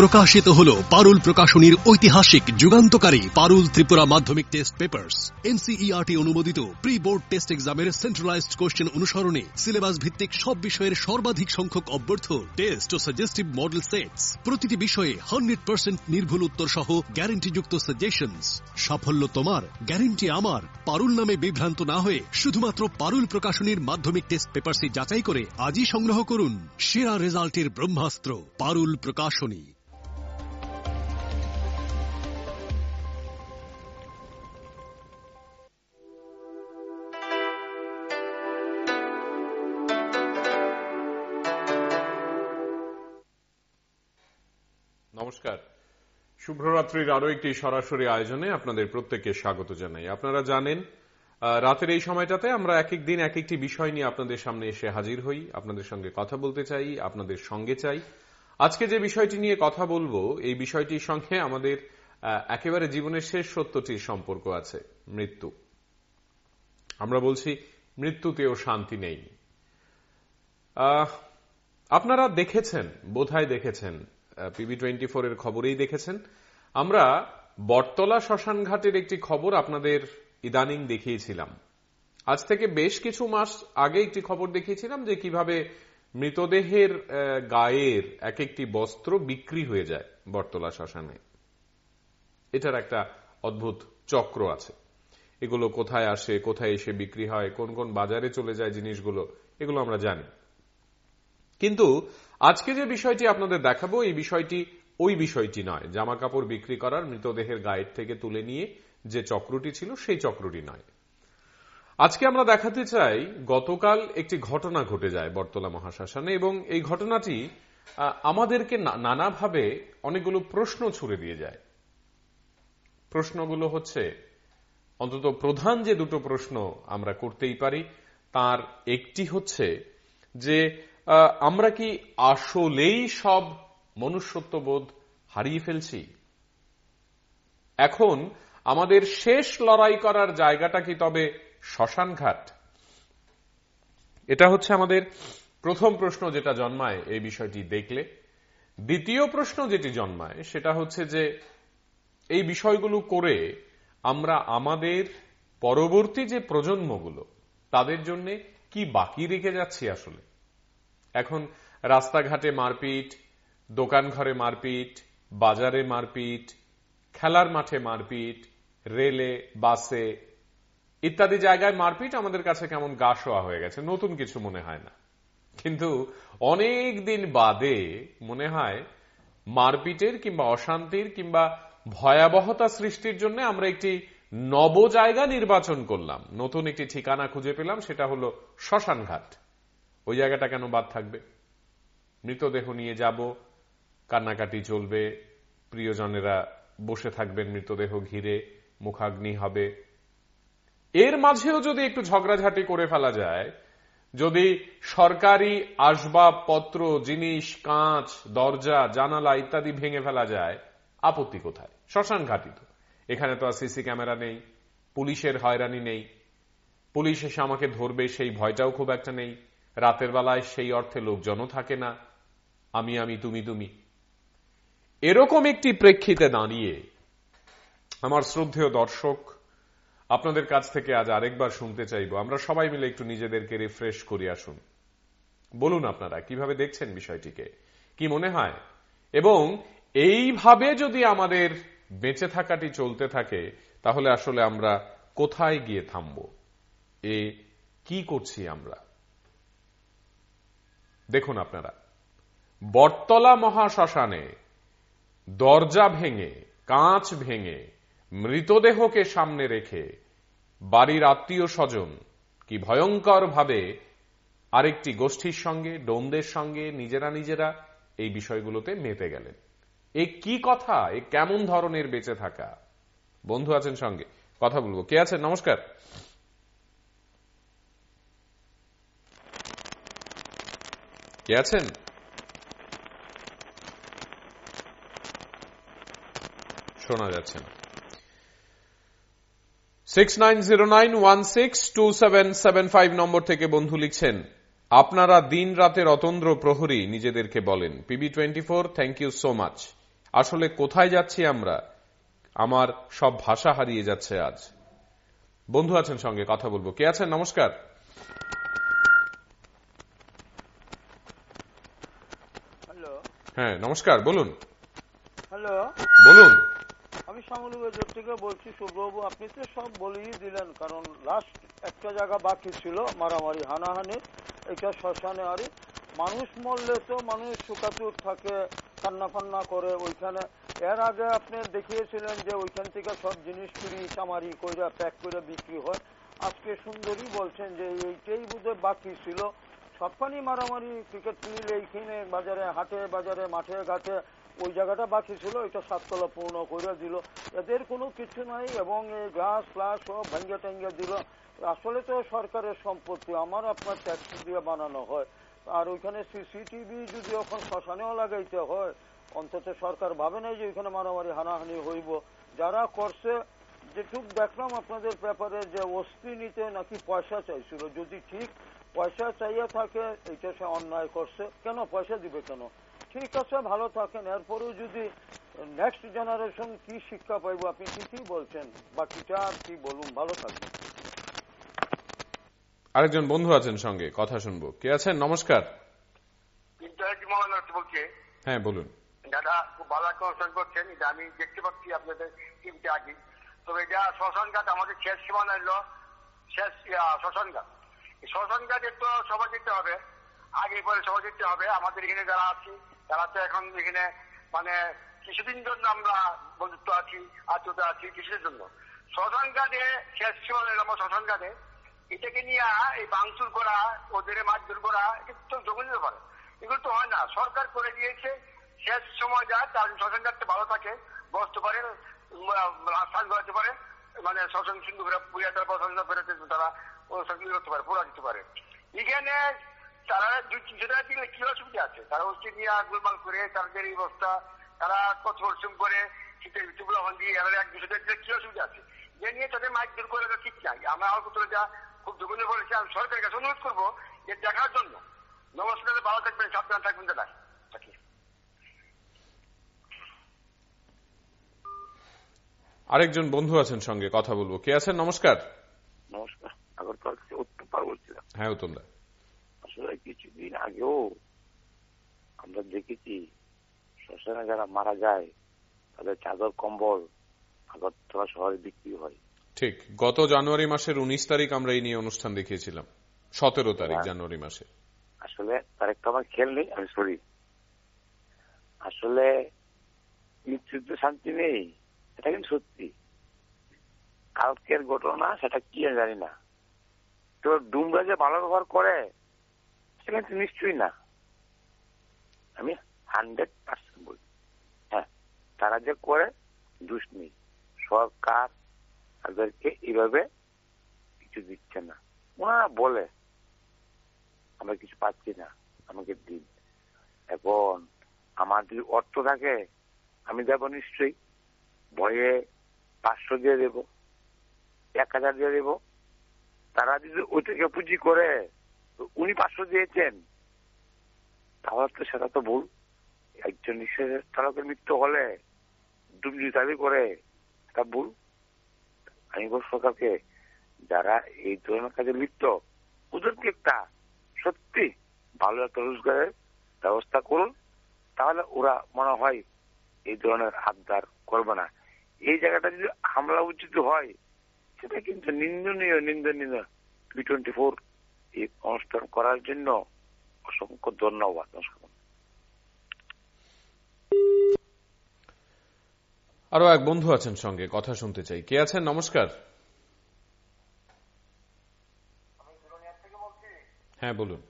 প্রকাশিত হল পারুল প্রকাশনীর ঐতিহাসিক যুগান্তকারী পারুল ত্রিপুরা মাধ্যমিক টেস্ট পেপার্স এনসিইআরটি অনুমোদিত প্রি বোর্ড টেস্ট এক্সামের সেন্ট্রালাইজড কোশ্চেন অনুসরণে সিলেবাস ভিত্তিক সব বিষয়ের সর্বাধিক সংখ্যক অব্যর্থ টেস্ট ও সাজেস্টিভ মডেল সেটস প্রতিটি বিষয়ে হান্ড্রেড পার্সেন্ট নির্ভুল উত্তর সহ গ্যারেন্টিযুক্ত সাজেশনস সাফল্য তোমার গ্যারেন্টি আমার পারুল নামে বিভ্রান্ত না হয়ে শুধুমাত্র পারুল প্রকাশনীর মাধ্যমিক টেস্ট পেপার্সই যাচাই করে আজই সংগ্রহ করুন সেরা রেজাল্টের ব্রহ্মাস্ত্র পারুল প্রকাশনী শুভ্ররাত্রির আরও একটি সরাসরি আয়োজনে আপনাদের প্রত্যেককে স্বাগত জানাই আপনারা জানেন রাতের এই সময়টাতে আমরা এক এক দিন এক একটি বিষয় নিয়ে আপনাদের সামনে এসে হাজির হই আপনাদের সঙ্গে কথা বলতে চাই আপনাদের সঙ্গে চাই আজকে যে বিষয়টি নিয়ে কথা বলবো এই বিষয়টির সঙ্গে আমাদের একেবারে জীবনের শেষ সত্যটির সম্পর্ক আছে মৃত্যু আমরা বলছি মৃত্যুতেও শান্তি নেই আপনারা দেখেছেন বোধহয় দেখেছেন পিবি টোয়েন্টি এর খবরেই দেখেছেন আমরা বটতলা শ্মশান ঘাটের একটি খবর আপনাদের ইদানিং দেখিয়েছিলাম আজ থেকে বেশ কিছু মাস আগে একটি খবর দেখিয়েছিলাম যে কিভাবে মৃতদেহের গায়ের এক একটি বস্ত্র বিক্রি হয়ে যায় বটতলা শ্মশানে এটার একটা অদ্ভুত চক্র আছে এগুলো কোথায় আসে কোথায় এসে বিক্রি হয় কোন কোন বাজারে চলে যায় জিনিসগুলো এগুলো আমরা জানি কিন্তু আজকে যে বিষয়টি আপনাদের দেখাবো এই বিষয়টি ওই বিষয়টি নয় জামা কাপড় বিক্রি করার মৃতদেহের গায়ের থেকে তুলে নিয়ে যে চক্রটি ছিল সেই চক্রটি নয় আজকে আমরা দেখাতে চাই গতকাল একটি ঘটনা ঘটে যায় বর্তলা মহাশাসনে এবং এই ঘটনাটি আমাদেরকে নানাভাবে অনেকগুলো প্রশ্ন ছুড়ে দিয়ে যায় প্রশ্নগুলো হচ্ছে অন্তত প্রধান যে দুটো প্রশ্ন আমরা করতেই পারি তার একটি হচ্ছে যে আমরা কি আসলেই সব মনুষ্যত্ববোধ হারিয়ে ফেলছি এখন আমাদের শেষ লড়াই করার জায়গাটা কি তবে শ্মশানঘাট এটা হচ্ছে আমাদের প্রথম প্রশ্ন যেটা জন্মায় এই বিষয়টি দেখলে দ্বিতীয় প্রশ্ন যেটি জন্মায় সেটা হচ্ছে যে এই বিষয়গুলো করে আমরা আমাদের পরবর্তী যে প্রজন্মগুলো তাদের জন্য কি বাকি রেখে যাচ্ছি আসলে এখন রাস্তাঘাটে মারপিট দোকান ঘরে মারপিট বাজারে মারপিট খেলার মাঠে মারপিট রেলে বাসে ইত্যাদি জায়গায় মারপিট আমাদের কাছে কেমন গা শোয়া হয়ে গেছে নতুন কিছু মনে হয় না কিন্তু অনেক দিন বাদে মনে হয় মারপিটের কিংবা অশান্তির কিংবা ভয়াবহতা সৃষ্টির জন্য আমরা একটি নব জায়গা নির্বাচন করলাম নতুন একটি ঠিকানা খুঁজে পেলাম সেটা হলো শ্মশানঘাট ওই জায়গাটা কেন বাদ থাকবে মৃতদেহ নিয়ে যাব কান্নাকাটি চলবে প্রিয়জনেরা বসে থাকবেন মৃতদেহ ঘিরে মুখাগ্নি হবে এর মাঝেও যদি একটু ঝগড়াঝাটি করে ফেলা যায় যদি সরকারি আসবাবপত্র জিনিস কাঁচ দরজা জানালা ইত্যাদি ভেঙে ফেলা যায় আপত্তি কোথায় শ্মশান ঘাটি তো এখানে তো আর সিসি ক্যামেরা নেই পুলিশের হয়রানি নেই পুলিশ এসে আমাকে ধরবে সেই ভয়টাও খুব একটা নেই রাতের বেলায় সেই অর্থে লোকজনও থাকে না আমি আমি তুমি তুমি এরকম একটি প্রেক্ষিতে দাঁড়িয়ে আমার শ্রদ্ধেয় দর্শক আপনাদের কাছ থেকে আজ আরেকবার শুনতে চাইব আমরা সবাই মিলে একটু নিজেদেরকে রিফ্রেশ করি আসুন বলুন আপনারা কিভাবে দেখছেন বিষয়টিকে কি মনে হয় এবং এইভাবে যদি আমাদের বেঁচে থাকাটি চলতে থাকে তাহলে আসলে আমরা কোথায় গিয়ে থামব এ কি করছি আমরা দেখুন আপনারা বটতলা মহাশ্মশানে দরজা ভেঙে কাঁচ ভেঙে মৃতদেহকে সামনে রেখে বাড়ির আত্মীয় স্বজন কি ভয়ঙ্করভাবে আরেকটি গোষ্ঠীর সঙ্গে ডোমদের সঙ্গে নিজেরা নিজেরা এই বিষয়গুলোতে মেতে গেলেন এ কি কথা এ কেমন ধরনের বেঁচে থাকা বন্ধু আছেন সঙ্গে কথা বলবো কে আছেন নমস্কার কে আছেন শোনা যাচ্ছে না six nine zero nine one six two seven seven five নম্বর থেকে বন্ধু লিখছেন আপনারা দিন রাতের অতন্দ্র প্রহরী নিজেদেরকে বলেন P B twenty four thank you so much আসলে কোথায় যাচ্ছি আমরা আমার সব ভাষা হারিয়ে যাচ্ছে আজ বন্ধু আছেন সঙ্গে কথা বলবো কে আছেন নমস্কার হ্যাঁ নমস্কার বলুন হ্যালো বলুন আমি সংলগ্নজোর থেকে বলছি সুব্রবাবু আপনি তো সব বলেই দিলেন কারণ লাস্ট একটা জায়গা বাকি ছিল মারামারি হানাহানি এটা শ্মশানে আরে মানুষ মরলে তো মানুষ সুকাচুর থাকে কান্না ফান্না করে ওইখানে এর আগে আপনি দেখিয়েছিলেন যে ওইখান থেকে সব জিনিস চুরি চামারি কইরা প্যাক করে বিক্রি হয় আজকে সুন্দরী বলছেন যে এইটাই বোধহয় বাকি ছিল সবখানেই মারামারি ক্রিকেট ফিল্ড এইখানে বাজারে হাটে বাজারে মাঠে ঘাটে ওই জায়গাটা বাকি ছিল ওইটা সাততলা পূর্ণ করে দিল এদের কোনো কিছু নাই এবং এই গ্লাস ফ্লাস সব ভেঙ্গে টেঙ্গে দিল আসলে তো সরকারের সম্পত্তি আমার আপনার ট্যাক্স দিয়ে বানানো হয় আর ওইখানে সিসিটিভি যদি ওখানে শ্মশানেও লাগাইতে হয় অন্তত সরকার ভাবে নাই যে ওইখানে মারামারি হানাহানি হইব যারা করছে যেটুক দেখলাম আপনাদের পেপারে যে অস্থি নিতে নাকি পয়সা চাইছিল যদি ঠিক পয়সা চাইয়া থাকে এটা সে অন্যায় করছে কেন পয়সা দিবে কেন ঠিক আছে ভালো থাকেন এরপরেও যদি নেক্সট জেনারেশন কি শিক্ষা পাইব আপনি কিছুই বলছেন বাকিটা আর কি বলুন ভালো থাকবেন আরেকজন বন্ধু আছেন সঙ্গে কথা শুনবো কে আছেন নমস্কার হ্যাঁ বলুন দাদা খুব ভালো একটা অনুষ্ঠান করছেন এটা আমি দেখতে পাচ্ছি আপনাদের টিমটা আগে তবে এটা শ্মশানঘাট আমাদের শেষ সীমানা এলো শেষ শ্মশানঘাট শোষণকাজে তো সভা যেতে হবে আগে পরে সভা যেতে হবে আমাদের এখানে যারা আছি তারা তো এখন এখানে মানে কিছুদিন জন্য আমরা বন্ধুত্ব আছি আত্মীয়তা আছি কিছুদিন জন্য শ্মশান ঘাটে শেষ শিবনের আমার শ্মশান ঘাটে এটাকে নিয়ে এই বাংচুর করা ওদের মারধর করা এটা তো জঘন্য ব্যাপার এগুলো তো হয় না সরকার করে দিয়েছে শেষ সময় যা তার শ্মশান ঘাটটা ভালো থাকে বসতে পারে রাস্তা ঘোরাতে পারে মানে শ্মশান সিন্ধু ঘুরে পুরিয়া তারা প্রশাসন ফেরাতে তারা ও করতে পারে পড়া দিতে পারে এখানে তারা যেটা দিলে কি অসুবিধা আছে তারা হচ্ছে নিয়ে গোলমাল করে তাদের এই অবস্থা তারা কত পরিশ্রম করে শীতের ঋতুগুলো হল দিয়ে এরা এক দুশো দিলে কি অসুবিধা আছে যে নিয়ে তাদের মাইক দূর করে ঠিক নাই আমরা আমার কোথাও যা খুব দুগুণে বলেছি আমি সরকারের কাছে অনুরোধ করবো যে দেখার জন্য নমস্কার ভালো থাকবেন সাবধান থাকবেন দাদা আরেকজন বন্ধু আছেন সঙ্গে কথা বলবো কে আছেন নমস্কার নমস্কার আগরতলা থেকে হ্যাঁ, উত্তম পার বলছিলাম হ্যাঁ আসলে কিছুদিন আগেও আমরা দেখেছি শ্মশানে যারা মারা যায় তাদের চাদর কম্বল আগরতলা শহরে বিক্রি হয় ঠিক গত জানুয়ারি মাসের উনিশ তারিখ আমরা এই নিয়ে অনুষ্ঠান দেখিয়েছিলাম সতেরো তারিখ হ্যাঁ। জানুয়ারি মাসে আসলে তার একটা আমার খেয়াল নেই আমি সরি আসলে মৃত্যুতে শান্তি নেই এটা কিন্তু সত্যি কালকের ঘটনা সেটা কি জানি না তো ডুমরা যে ভালো ব্যবহার করে সেখানে তো নিশ্চয়ই না আমি হান্ড্রেড পার্সেন্ট বলি হ্যাঁ তারা যে করে দুষ্মি সরকার তাদেরকে এইভাবে কিছু দিচ্ছে না ওনারা বলে আমরা কিছু পাচ্ছি না আমাকে দিন এখন আমার যদি অর্থ থাকে আমি দেব নিশ্চয়ই ভয়ে পাঁচশো দিয়ে দেব এক হাজার দিয়ে দেবো তারা যদি ওই থেকে পুঁজি করে উনি পাঁচশো দিয়েছেন তাহলে তো সেটা তো ভুল একজন নিঃশ্বাসের চালকের মৃত্যু হলে ডুবলি দাবি করে তা ভুল আমি বল সরকারকে যারা এই ধরনের কাজে লিপ্ত ওদেরকে একটা সত্যি ভালো একটা রোজগারের ব্যবস্থা করুন তাহলে ওরা মনে হয় এই ধরনের আবদার করবে না এই জায়গাটা যদি হামলা উচিত হয় সেটা কিন্তু নিন্দনীয় নিন্দনীয় টি টোয়েন্টি ফোর এই অনুষ্ঠান করার জন্য অসংখ্য ধন্যবাদ আরো এক বন্ধু আছেন সঙ্গে কথা শুনতে চাই কে আছেন নমস্কার হ্যাঁ বলুন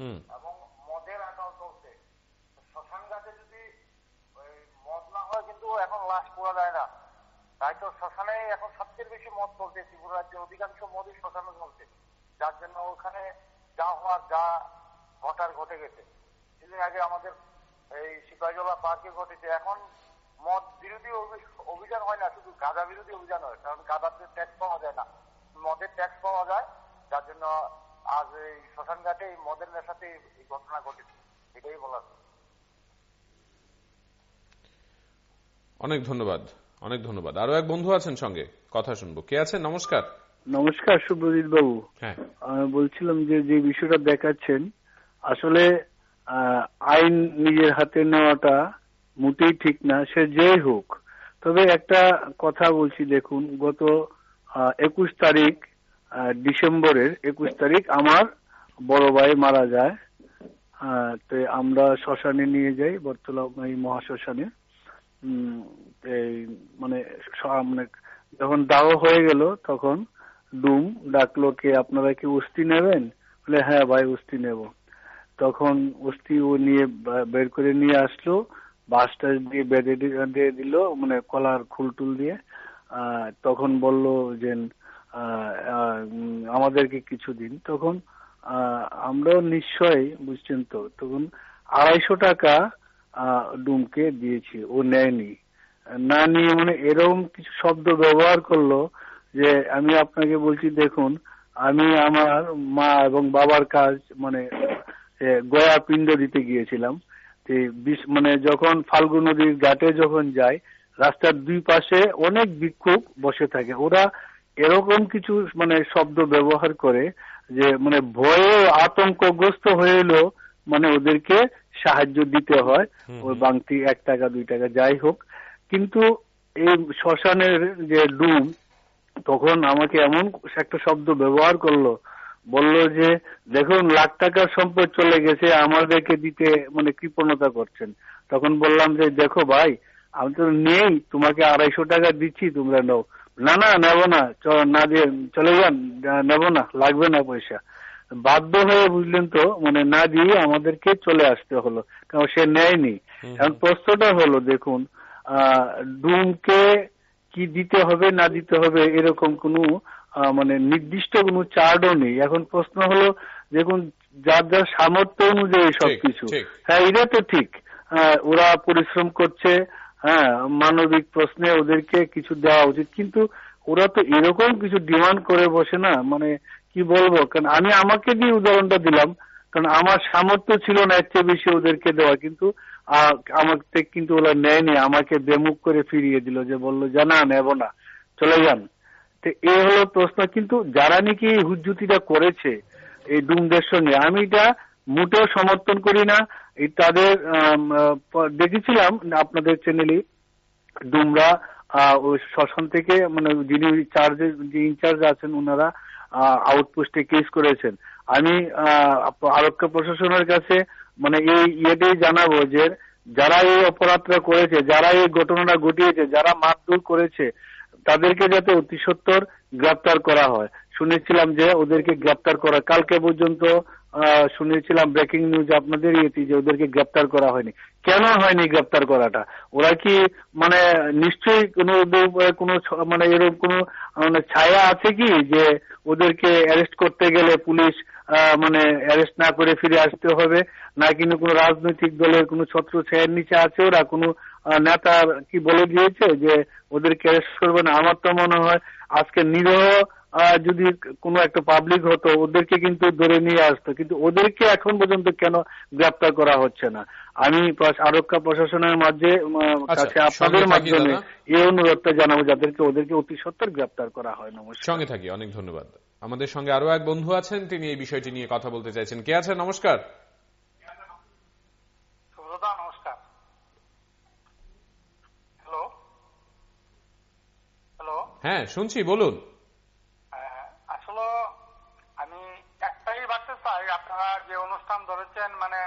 হুম এখন লাশ পোড়া যায় না তাই তো শ্মশানে এখন সবচেয়ে বেশি মদ চলছে ত্রিপুরা রাজ্যে অধিকাংশ মদই শ্মশানে চলছে যার জন্য ওখানে যা হওয়ার যা ঘটার ঘটে গেছে কিছুদিন আগে আমাদের এই সিপাহীজলা পার্কে ঘটেছে এখন মদ বিরোধী অভিযান হয় না শুধু গাঁদা বিরোধী অভিযান হয় কারণ গাঁদাতে ট্যাক্স পাওয়া যায় না মদের ট্যাক্স পাওয়া যায় যার জন্য আজ এই শ্মশান ঘাটে এই মদের নেশাতে এই ঘটনা ঘটেছে এটাই বলা হচ্ছে অনেক ধন্যবাদ অনেক ধন্যবাদ আরো এক বন্ধু আছেন সঙ্গে কথা শুনবো কে আছেন নমস্কার নমস্কার সুব্রজিৎ বাবু হ্যাঁ বলছিলাম যে যে বিষয়টা দেখাচ্ছেন আসলে আইন নিজের হাতে নেওয়াটা মোটেই ঠিক না সে যেই হোক তবে একটা কথা বলছি দেখুন গত একুশ তারিখ ডিসেম্বরের একুশ তারিখ আমার বড় ভাই মারা যায় আমরা শ্মশানে নিয়ে যাই বর্তলা মহাশ্মশানে এই মানে মানে যখন দাহ হয়ে গেল তখন ডুম ডাকলো কে আপনারা কি উস্তি নেবেন বলে হ্যাঁ ভাই উস্তি নেব তখন উস্তি ও নিয়ে বের করে নিয়ে আসলো বাস দিয়ে বেঁধে দিয়ে দিল মানে কলার খুলটুল দিয়ে তখন বলল যে আমাদেরকে কিছু দিন তখন আমরাও নিশ্চয়ই বুঝছেন তো তখন আড়াইশো টাকা ডুমকে দিয়েছে ও নেয়নি না নিয়ে মানে এরকম কিছু শব্দ ব্যবহার করলো যে আমি আপনাকে বলছি দেখুন আমি আমার মা এবং বাবার কাজ মানে গয়া পিণ্ড দিতে গিয়েছিলাম মানে যখন ফাল্গু নদীর ঘাটে যখন যায় রাস্তার দুই পাশে অনেক বিক্ষোভ বসে থাকে ওরা এরকম কিছু মানে শব্দ ব্যবহার করে যে মানে ভয়ে আতঙ্কগ্রস্ত হয়ে এলো মানে ওদেরকে সাহায্য দিতে হয় ওই বাংতি এক টাকা দুই টাকা যাই হোক কিন্তু এই শ্মশানের যে ডুম তখন আমাকে এমন একটা শব্দ ব্যবহার করলো বলল যে দেখুন লাখ টাকার সম্পদ চলে গেছে আমাদেরকে দিতে মানে কৃপণতা করছেন তখন বললাম যে দেখো ভাই আমি তো নেই তোমাকে আড়াইশো টাকা দিচ্ছি তোমরা নাও না না নেব না না দিয়ে চলে যান নেব না লাগবে না পয়সা বাধ্য হয়ে বুঝলেন তো মানে না দিয়ে আমাদেরকে চলে আসতে হলো কারণ সে নেয়নি এখন প্রশ্নটা হলো দেখুন ডুমকে কি দিতে হবে না দিতে হবে এরকম কোনো মানে নির্দিষ্ট কোনো চার্টও নেই এখন প্রশ্ন হলো দেখুন যার যার সামর্থ্য অনুযায়ী সবকিছু হ্যাঁ এটা তো ঠিক ওরা পরিশ্রম করছে হ্যাঁ মানবিক প্রশ্নে ওদেরকে কিছু দেওয়া উচিত কিন্তু ওরা তো এরকম কিছু ডিমান্ড করে বসে না মানে কি বলবো কারণ আমি আমাকে দিয়ে উদাহরণটা দিলাম কারণ আমার সামর্থ্য ছিল না এর চেয়ে বেশি ওদেরকে দেওয়া কিন্তু আমার থেকে কিন্তু ওরা নেয়নি আমাকে বেমুখ করে ফিরিয়ে দিল যে বলল যে না নেব না চলে যান তো এ হলো প্রশ্ন কিন্তু যারা নাকি এই হুজ্জুতিটা করেছে এই ডুমদের সঙ্গে আমি এটা মোটেও সমর্থন করি না তাদের দেখেছিলাম আপনাদের চ্যানেলে ডুমরা শ্মশান থেকে মানে যিনি চার্জে ইনচার্জ আছেন ওনারা আউটপোস্টে কেস করেছেন আমি আরক্ষ প্রশাসনের কাছে মানে এই ইয়েটাই জানাবো যে যারা এই অপরাধটা করেছে যারা এই ঘটনাটা ঘটিয়েছে যারা মারধর করেছে তাদেরকে যাতে অতি সত্তর গ্রেপ্তার করা হয় শুনেছিলাম যে ওদেরকে গ্রেপ্তার করা কালকে পর্যন্ত শুনেছিলাম ব্রেকিং নিউজ আপনাদের ইয়েতে যে ওদেরকে গ্রেপ্তার করা হয়নি কেন হয়নি গ্রেপ্তার করাটা ওরা কি মানে নিশ্চয়ই কোনো কোনো মানে এরকম কোনো মানে ছায়া আছে কি যে ওদেরকে অ্যারেস্ট করতে গেলে পুলিশ মানে অ্যারেস্ট না করে ফিরে আসতে হবে না কিন্তু কোনো রাজনৈতিক দলের কোনো ছত্র ছায়ের নিচে আছে ওরা কোনো নেতা কি বলে দিয়েছে যে ওদেরকে অ্যারেস্ট করবে না আমার তো মনে হয় আজকে নিরহ যদি কোনো একটা পাবলিক হতো ওদেরকে কিন্তু ধরে নিয়ে আসতো কিন্তু ওদেরকে এখন পর্যন্ত কেন গ্রেপ্তার করা হচ্ছে না আমি আরক্ষা প্রশাসনের মাঝে আচ্ছা, কাছে আপনাদের মাধ্যমে এই অনুরোধটা জানাবো যাদেরকে ওদেরকে অতি সত্তর গ্রেপ্তার করা হয় নমস্কার সঙ্গে থাকি অনেক ধন্যবাদ আমাদের সঙ্গে আরো এক বন্ধু আছেন তিনি এই বিষয়টি নিয়ে কথা বলতে চাইছেন কে আছেন নমস্কার হ্যাঁ শুনছি বলুন অনুষ্ঠান ধরেছেন মানে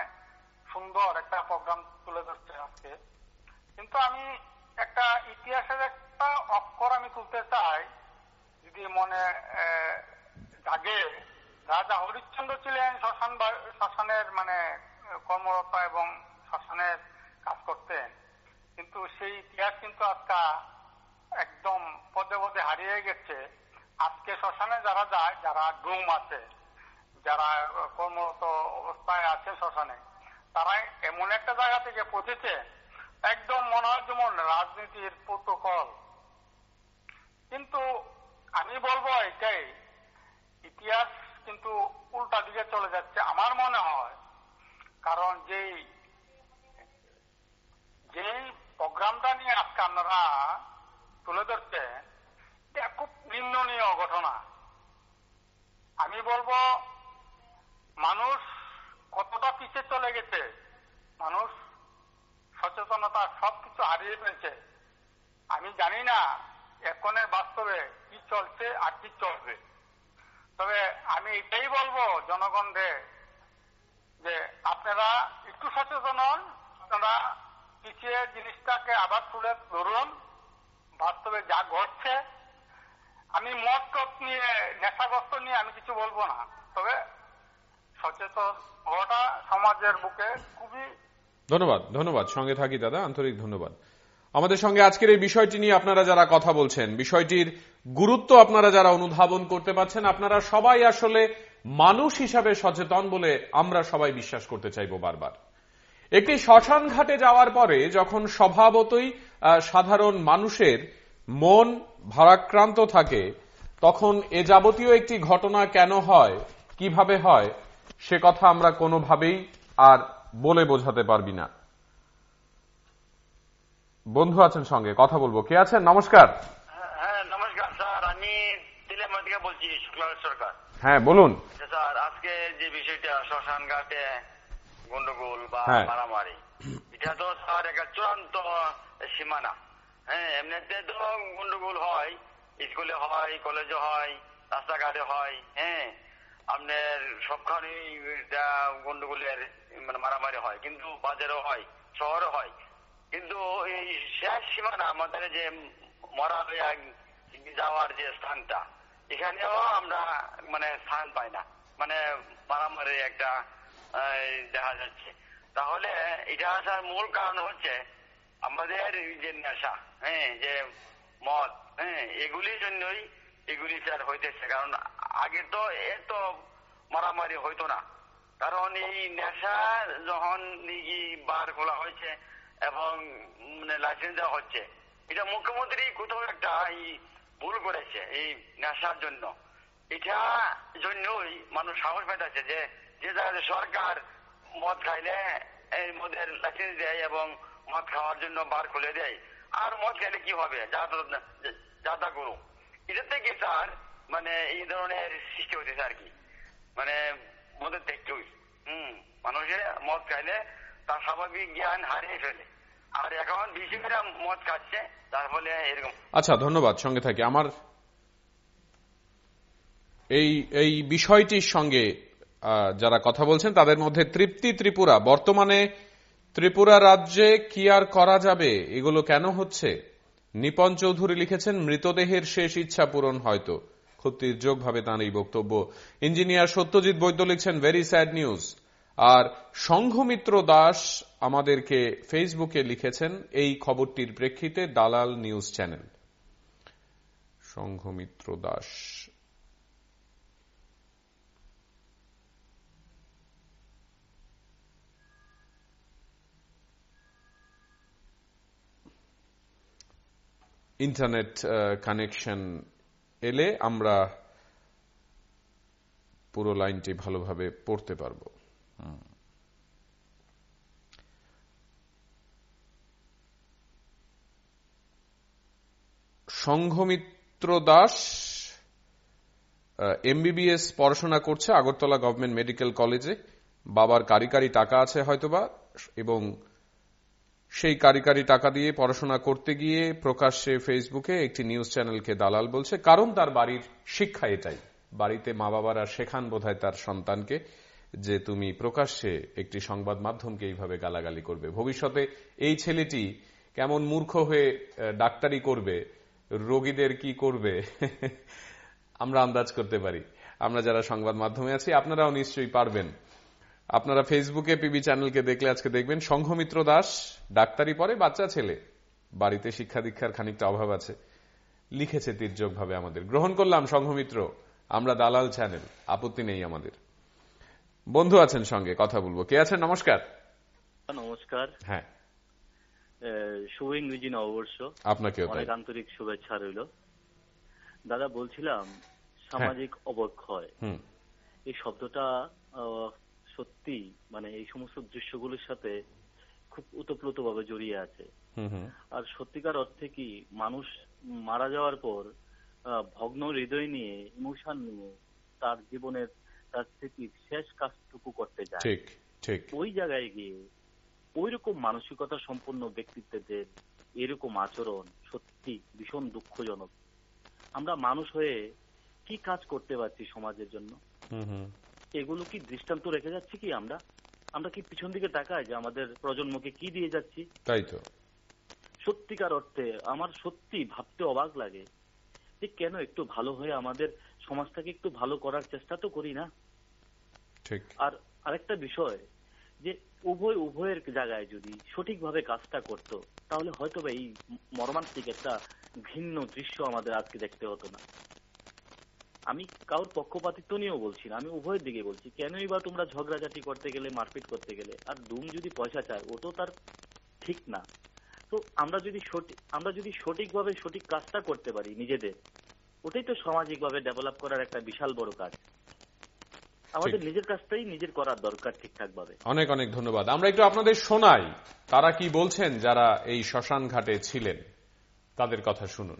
সুন্দর একটা প্রোগ্রাম তুলে ধরছে আজকে কিন্তু আমি একটা ইতিহাসের একটা অক্ষর আমি তুলতে চাই যদি মনে জাগে রাজা হরিশ্চন্দ্র ছিলেন শ্মশান শ্মশানের মানে কর্মরত এবং শ্মশানের কাজ করতেন কিন্তু সেই ইতিহাস কিন্তু আজকে একদম পদে পদে হারিয়ে গেছে আজকে শ্মশানে যারা যায় যারা ডুম আছে যারা কর্মরত অবস্থায় আছে শ্মশানে তারা এমন একটা জায়গা থেকে পচেছে একদম মনে হয় যেমন রাজনীতির প্রোটোকল কিন্তু আমি বলবো এটাই ইতিহাস কিন্তু উল্টা দিকে চলে যাচ্ছে আমার মনে হয় কারণ যেই যেই প্রোগ্রামটা নিয়ে আজকে আপনারা তুলে ধরছেন এটা খুব নিম্ননীয় ঘটনা আমি বলবো মানুষ কতটা পিছিয়ে চলে গেছে মানুষ সচেতনতা সবকিছু হারিয়ে ফেলছে আমি জানি না এখনের বাস্তবে কি চলছে আর কি চলবে তবে আমি এটাই বলবো জনগণকে যে আপনারা একটু সচেতন হন আপনারা পিছিয়ে জিনিসটাকে আবার তুলে ধরুন বাস্তবে যা ঘটছে আমি মদ নিয়ে নেশাগ্রস্ত নিয়ে আমি কিছু বলবো না তবে সচেতন হওয়াটা সমাজের বুকে খুবই ধন্যবাদ ধন্যবাদ সঙ্গে থাকি দাদা আন্তরিক ধন্যবাদ আমাদের সঙ্গে আজকের এই বিষয়টি নিয়ে আপনারা যারা কথা বলছেন বিষয়টির গুরুত্ব আপনারা যারা অনুধাবন করতে পারছেন আপনারা সবাই আসলে মানুষ হিসাবে সচেতন বলে আমরা সবাই বিশ্বাস করতে চাইব বারবার একটি শ্মশান ঘাটে যাওয়ার পরে যখন স্বভাবতই সাধারণ মানুষের মন ভারাক্রান্ত থাকে তখন এ যাবতীয় একটি ঘটনা কেন হয় কিভাবে হয় সে কথা আমরা কোনোভাবেই আর বলে বোঝাতে পারবি না বন্ধু আছেন সঙ্গে কথা বলবো কে আছেন নমস্কার হ্যাঁ, হ্যাঁ, হ্যাঁ বলুন আচ্ছা স্যার আজকে যে বিষয়টা শ্মশান ঘাটে গন্ডগোল বা হ্যাঁ। মারামারি এটা তো স্যার একটা চূড়ান্ত সীমানা হ্যাঁ এমনিতে তো গন্ডগোল হয় স্কুলে হয় কলেজে হয় রাস্তাঘাটে হয় হ্যাঁ আপনার সবখানে গন্ডগোলের মানে মারামারি হয় কিন্তু বাজারও হয় শহরও হয় কিন্তু এই শেষ সীমানা আমাদের যে মরা যাওয়ার যে স্থানটা এখানেও আমরা মানে স্থান পাই না মানে মারামারি একটা দেখা যাচ্ছে তাহলে এটা আসার মূল কারণ হচ্ছে আমাদের যে নেশা হ্যাঁ যে মদ হ্যাঁ এগুলির জন্যই এগুলি স্যার হইতেছে কারণ আগে তো এত মারামারি হইতো না কারণ এই নেশা যখন বার খোলা হয়েছে এবং লাইসেন্স মানে, দেওয়া হচ্ছে এটা মুখ্যমন্ত্রী কোথাও একটা এই ভুল করেছে এই নেশার জন্য এটা জন্যই মানুষ সাহস পেটাচ্ছে যে যে জায়গাতে সরকার মদ খাইলে এই মদের লাইসেন্স দেয় এবং মদ খাওয়ার জন্য বার খুলে দেয় আর মদ খাইলে কি হবে যা তা করুক এটা থেকে স্যার মানে এই ধরনের সৃষ্টি হইতেছে আর কি মানে মদের দেখতে হইছে হম মানুষের মদ খাইলে তার স্বাভাবিক জ্ঞান হারিয়ে ফেলে আর এখন বেশি করে মদ খাচ্ছে তার ফলে এরকম আচ্ছা ধন্যবাদ সঙ্গে থাকি আমার এই এই বিষয়টির সঙ্গে যারা কথা বলছেন তাদের মধ্যে তৃপ্তি ত্রিপুরা বর্তমানে ত্রিপুরা রাজ্যে কি আর করা যাবে এগুলো কেন হচ্ছে নিপন চৌধুরী লিখেছেন মৃতদেহের শেষ ইচ্ছা পূরণ হয়তো খুব তাঁর এই বক্তব্য ইঞ্জিনিয়ার সত্যজিৎ বৈদ্য লিখছেন ভেরি স্যাড নিউজ আর সংঘমিত্র দাস আমাদেরকে ফেসবুকে লিখেছেন এই খবরটির প্রেক্ষিতে দালাল news channel Sanghamitra Das internet connection এলে আমরা পুরো লাইনটি ভালোভাবে পড়তে পারব সংঘমিত্র দাস এমবিবিএস পড়াশোনা করছে আগরতলা গভর্নমেন্ট মেডিকেল কলেজে বাবার কারিকারি টাকা আছে হয়তোবা এবং সেই কারিকারি টাকা দিয়ে পড়াশোনা করতে গিয়ে প্রকাশ্যে ফেসবুকে একটি নিউজ চ্যানেলকে দালাল বলছে কারণ তার বাড়ির শিক্ষা এটাই বাড়িতে মা বাবারা শেখান বোধহয় তার সন্তানকে যে তুমি প্রকাশ্যে একটি সংবাদ মাধ্যমকে এইভাবে গালাগালি করবে ভবিষ্যতে এই ছেলেটি কেমন মূর্খ হয়ে ডাক্তারি করবে রোগীদের কি করবে আমরা আন্দাজ করতে পারি আমরা যারা সংবাদ মাধ্যমে আছি আপনারাও নিশ্চয়ই পারবেন আপনারা ফেসবুকে পিবি চ্যানেলকে দেখলে আজকে দেখবেন সংঘমিত্র দাস ডাক্তারি পরে বাচ্চা ছেলে বাড়িতে শিক্ষা দীক্ষার খানিকটা অভাব আছে লিখেছে তির্যক ভাবে আমাদের গ্রহণ করলাম সংঘমিত্র আমরা দালাল চ্যানেল আপত্তি নেই আমাদের বন্ধু আছেন সঙ্গে কথা বলবো কে আছেন নমস্কার নমস্কার হ্যাঁ শুভ ইংরেজি নববর্ষ আপনাকে অনেক আন্তরিক শুভেচ্ছা রইল দাদা বলছিলাম হ্যাঁ। সামাজিক অবক্ষয় এই শব্দটা সত্যি মানে এই সমস্ত দৃশ্যগুলোর সাথে খুব ওতপ্রোত ভাবে জড়িয়ে আছে আর সত্যিকার অর্থে কি মানুষ মারা যাওয়ার পর ভগ্ন হৃদয় নিয়ে ইমোশন নিয়ে তার জীবনের তার স্মৃতির শেষ কাজটুকু করতে যায় ঠিক ঠিক ওই জায়গায় গিয়ে ওই রকম মানসিকতা সম্পন্ন ব্যক্তিত্বদের এরকম আচরণ সত্যি ভীষণ দুঃখজনক আমরা মানুষ হয়ে কি কাজ করতে পারছি সমাজের জন্য এগুলো কি দৃষ্টান্ত রেখে যাচ্ছি কি আমরা আমরা কি পিছন দিকে তাকাই যে আমাদের প্রজন্মকে কি দিয়ে যাচ্ছি তাই তো সত্যিকার অর্থে আমার সত্যি ভাবতে অবাক লাগে যে কেন একটু ভালো হয়ে আমাদের সমাজটাকে একটু ভালো করার চেষ্টা তো করি না ঠিক আর আরেকটা বিষয় যে উভয় উভয়ের জায়গায় যদি সঠিকভাবে কাজটা করতো তাহলে হয়তো বা এই মর্মান্তিক একটা ভিন্ন দৃশ্য আমাদের আজকে দেখতে হতো না আমি কারোর পক্ষপাতিত্ব নিয়েও বলছি না আমি উভয়ের দিকে বলছি কেনই বা তোমরা ঝগড়াঝাটি করতে গেলে মারপিট করতে গেলে আর ডুম যদি পয়সা চায় ও তো তার ঠিক না তো আমরা যদি সঠিক আমরা যদি সঠিকভাবে সঠিক কাজটা করতে পারি নিজেদের ওটাই তো সামাজিকভাবে ডেভেলপ করার একটা বিশাল বড় কাজ আমাদের নিজের কাজটাই নিজের করার দরকার ঠিকঠাক ভাবে অনেক অনেক ধন্যবাদ আমরা একটু আপনাদের শোনাই তারা কি বলছেন যারা এই শ্মশান ঘাটে ছিলেন তাদের কথা শুনুন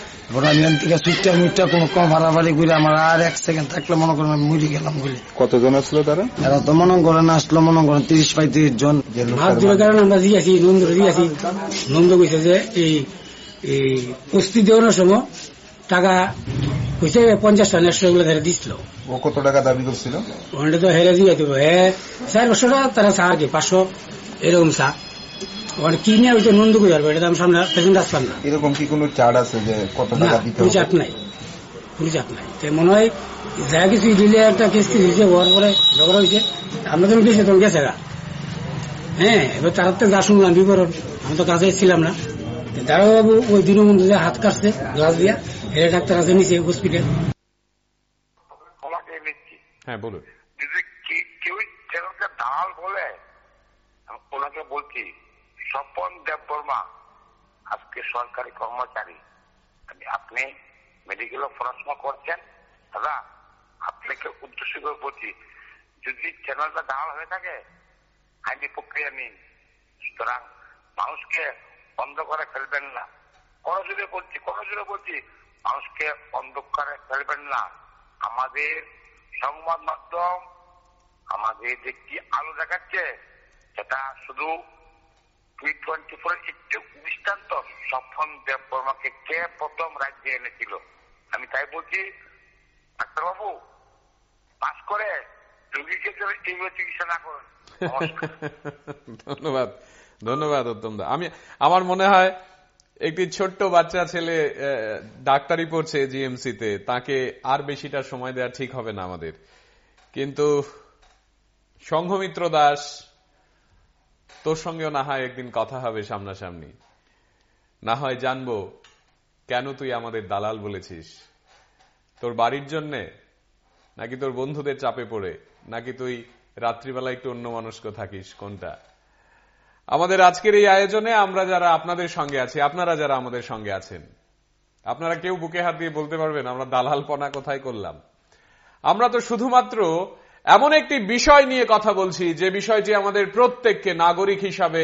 সুইটটা কোনো কম আমার আর এক সেকেন্ড থাকলে মনে করেন আমি মুড়ি গেলাম কতজন আসলো তারা আসলো তিরিশ জন ধরে আমরা দিয়েছি দিয়েছি যে এই এই কুস্তি সময় টাকা পঞ্চাশ টাকা দিচ্ছিল ও কত টাকা দাবি তো হ্যাঁ, তারা কি পাঁচশো এরকম সার ওর মানে কিনে ওই যে নন্দু গুজার এটা আমি সামনে পেছনে আসলাম না এরকম কি কোনো চার্ট আছে যে কত টাকা দিতে হবে চার্ট নাই কোনো চার্ট নাই তো মনে হয় যা কিছু দিলে একটা কিস্তি দিয়েছে হওয়ার পরে ঝগড়া হয়েছে আমরা যখন গেছি তখন গেছে গা হ্যাঁ এবার তার তো গা শুনলাম বিবরণ আমি তো কাছে ছিলাম না দারোগাবু ওই দীনবন্ধু যে হাত কাটছে গ্লাস দিয়া এটা ডাক্তার আছে নিচে হসপিটাল হ্যাঁ বলুন যদি কেউ দালাল বলে ওনাকে বলছি স্বপন দেব বর্মা আজকে সরকারি কর্মচারী আপনি মেডিকেলে পড়াশোনা করছেন দাদা আপনাকে উদ্দেশ্য করে বলছি যদি চ্যানেলটা দাঁড় হয়ে থাকে আইনি প্রক্রিয়া নেই সুতরাং মানুষকে বন্ধ করে ফেলবেন না করজোরে বলছি জুড়ে বলছি মানুষকে অন্ধকারে ফেলবেন না আমাদের সংবাদ মাধ্যম আমাদের যে কি আলো দেখাচ্ছে সেটা শুধু টোয়েন্টি ফোর একটু দৃষ্টান্ত সপ্তম কে প্রথম রাজ্যে এনেছিল আমি তাই বলছি ডাক্তারবাবু পাস করে রোগীকে চিকিৎসা না করেন ধন্যবাদ ধন্যবাদ অত্যন্ত আমি আমার মনে হয় একটি ছোট্ট বাচ্চা ছেলে ডাক্তারি পড়ছে তে তাকে আর বেশিটা সময় দেওয়া ঠিক হবে না আমাদের কিন্তু সংঘমিত্র দাস তোর সঙ্গেও না হয় একদিন কথা হবে সামনাসামনি না হয় জানবো কেন তুই আমাদের দালাল বলেছিস তোর বাড়ির জন্যে নাকি তোর বন্ধুদের চাপে পড়ে নাকি তুই রাত্রিবেলা একটু অন্য মানুষকে থাকিস কোনটা আমাদের আজকের এই আয়োজনে আমরা যারা আপনাদের সঙ্গে আছি আপনারা যারা আমাদের সঙ্গে আছেন আপনারা কেউ বুকে হাত দিয়ে বলতে পারবেন আমরা দালাল পনা কোথায় করলাম আমরা তো শুধুমাত্র এমন একটি বিষয় নিয়ে কথা বলছি যে বিষয়টি আমাদের প্রত্যেককে নাগরিক হিসাবে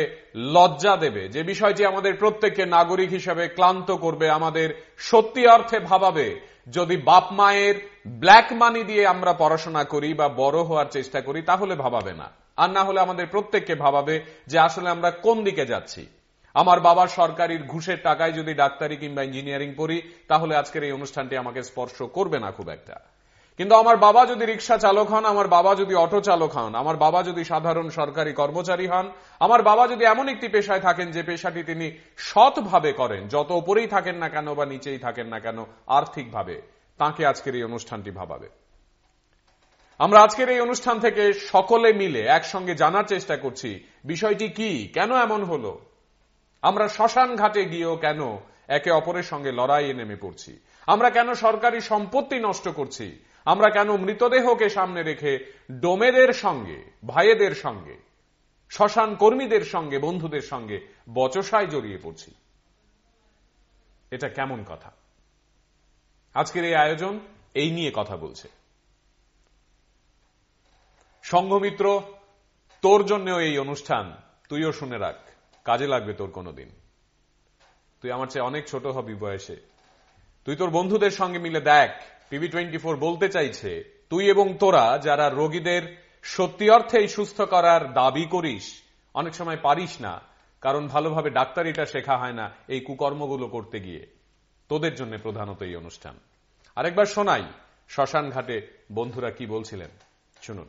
লজ্জা দেবে যে বিষয়টি আমাদের প্রত্যেককে নাগরিক হিসাবে ক্লান্ত করবে আমাদের সত্যি অর্থে ভাবাবে যদি বাপ মায়ের ব্ল্যাক মানি দিয়ে আমরা পড়াশোনা করি বা বড় হওয়ার চেষ্টা করি তাহলে ভাবাবে না আর না হলে আমাদের প্রত্যেককে ভাবাবে যে আসলে আমরা কোন দিকে যাচ্ছি আমার বাবার সরকারির ঘুষের টাকায় যদি ডাক্তারি কিংবা ইঞ্জিনিয়ারিং পড়ি তাহলে আজকের এই অনুষ্ঠানটি আমাকে স্পর্শ করবে না খুব একটা কিন্তু আমার বাবা যদি রিক্সা চালক হন আমার বাবা যদি অটো চালক হন আমার বাবা যদি সাধারণ সরকারি কর্মচারী হন আমার বাবা যদি এমন একটি পেশায় থাকেন যে পেশাটি তিনি সৎভাবে করেন যত ওপরেই থাকেন না কেন বা নিচেই থাকেন না কেন আর্থিকভাবে তাকে আজকের এই অনুষ্ঠানটি ভাবাবে আমরা আজকের এই অনুষ্ঠান থেকে সকলে মিলে একসঙ্গে জানার চেষ্টা করছি বিষয়টি কি কেন এমন হল আমরা শ্মশান ঘাটে গিয়েও কেন একে অপরের সঙ্গে লড়াইয়ে নেমে পড়ছি আমরা কেন সরকারি সম্পত্তি নষ্ট করছি আমরা কেন মৃতদেহকে সামনে রেখে ডোমেদের সঙ্গে ভাইয়েদের সঙ্গে শ্মশান কর্মীদের সঙ্গে বন্ধুদের সঙ্গে বচসায় জড়িয়ে পড়ছি এটা কেমন কথা আজকের এই আয়োজন এই নিয়ে কথা বলছে সংঘমিত্র তোর জন্যও এই অনুষ্ঠান তুইও শুনে রাখ কাজে লাগবে তোর কোনোদিন তুই আমার চেয়ে অনেক ছোট হবি বয়সে তুই তোর বন্ধুদের সঙ্গে মিলে দেখ টিভি টোয়েন্টি বলতে চাইছে তুই এবং তোরা যারা রোগীদের সত্যি অর্থেই সুস্থ করার দাবি করিস অনেক সময় পারিস না কারণ ভালোভাবে ডাক্তারিটা শেখা হয় না এই কুকর্মগুলো করতে গিয়ে তোদের জন্য প্রধানত এই অনুষ্ঠান আরেকবার শোনাই শ্মশান ঘাটে বন্ধুরা কি বলছিলেন শুনুন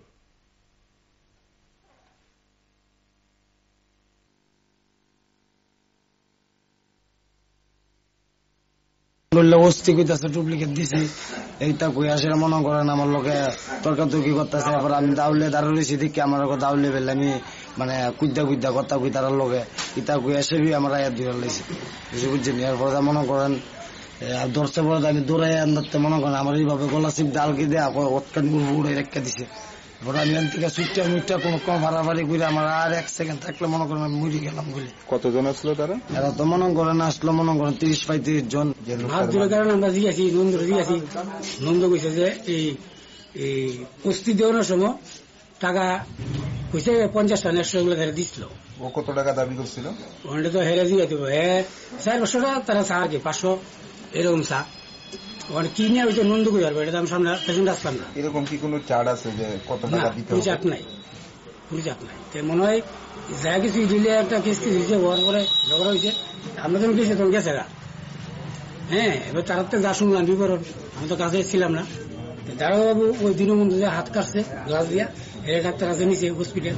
নইলে অস্থি কইতাছে ডুপ্লিকেট দিছি এইটা কই আসলে মনে করেন আমার লোকে তর্কাতর্কি করতেছে এবার আমি দাউলে দাঁড়াইছি দেখি আমার দাউলে বেলে আমি মানে কুদ্দা কুদ্দা কথা কই তার লগে ইটা কই আসে আমার আয়াত দিয়ে লাইছি বুঝে বুঝছেন এরপর মনে করেন আর দর্শক আমি দৌড়াই আন্দাজতে মনে করেন আমার এইভাবে গলা সিপ ডাল কি দেয়া ওটকান গুড় দিছে সুইটটা কোনো কম করে আমার আর এক সেকেন্ড আমি গেলাম কতজন আসলো আসলো মনে তিরিশ পঁয়ত্রিশ জন আমরা দিয়েছি নন্দ দিয়েছি নন্দ কইছে যে এই এই কুস্তি সময় টাকা পঞ্চাশ ও কত টাকা করছিল তো হ্যাঁ, পাঁচশো এরকম চা ওখানে কি নিয়ে হয়েছে যাবে এটা আমি সামনে আসলাম না এরকম কি কোনো আছে নাই নাই মনে হয় কিছু দিলে একটা কিস্তি আমরা তখন হ্যাঁ এবার যা আমি তো কাজে ছিলাম না দারোগাবু ওই দিনবন্ধু হাত কাটছে গ্লাস দিয়া হেরে ডাক্তার আছে নিচে হসপিটাল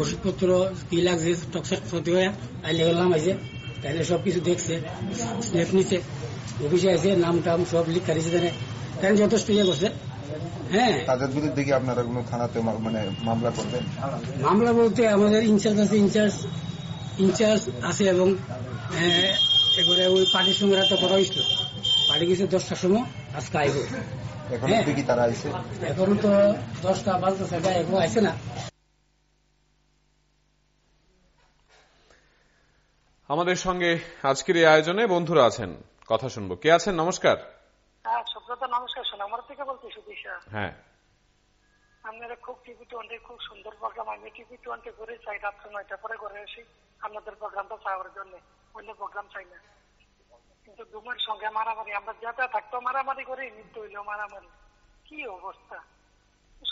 ওষুধপত্র কি লাগছে টকসাট হয়ে আইলে গেলাম আইছে তাইলে সবকিছু দেখছে নিচে অফিসে নাম টাম সব লিখ খারিয়েছে তারা যথেষ্ট ইয়ে করছে হ্যাঁ তাদের বিরুদ্ধে কি আপনারা কোনো থানাতে মানে মামলা করবেন মামলা বলতে আমাদের ইনচার্জ আছে ইনচার্জ ইনচার্জ আছে এবং হ্যাঁ, এবারে ওই পার্টির সঙ্গে কথা হয়েছিল পার্টি গেছে দশটার সময় আজকে আইব এখন হ্যাঁ। তো দশটা বাজতেছে এখন আইসে না আমাদের সঙ্গে আজকের এই আয়োজনে বন্ধুরা আছেন কথা শুনবো কে আছেন নমস্কার হ্যাঁ, হ্যাঁ। আপনারা খুব টিভি টোয়েন্টি খুব সুন্দর প্রোগ্রাম আমি টিভি টোয়েন্টি করে চাই নয়টা আসি আপনাদের প্রোগ্রামটা চাওয়ার জন্য অন্য প্রোগ্রাম চাই না কিন্তু দুমের সঙ্গে মারামারি আমরা থাকতো মারামারি মৃত্যু হইলো মারামারি কি অবস্থা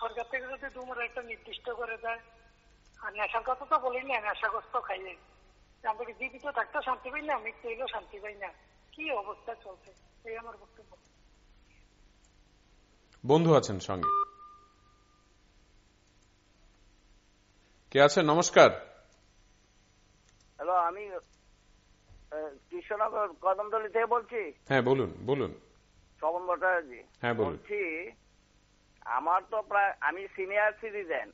সরকার থেকে যদি দুমের একটা নির্দিষ্ট করে দেয় আর নেশার কথা তো বলি না নেশাগ্রস্ত খাইয়ে আমরা জীবিত থাকতে শান্তি পাই না মৃত্যু হইলেও শান্তি পাই না আমার বন্ধু আছেন সঙ্গে কে নমস্কার হ্যালো আমি কৃষ্ণনগর থেকে বলছি হ্যাঁ বলুন বলুন ভট্টাচার্য হ্যাঁ বলছি আমার তো প্রায় আমি সিনিয়র সিটিজেন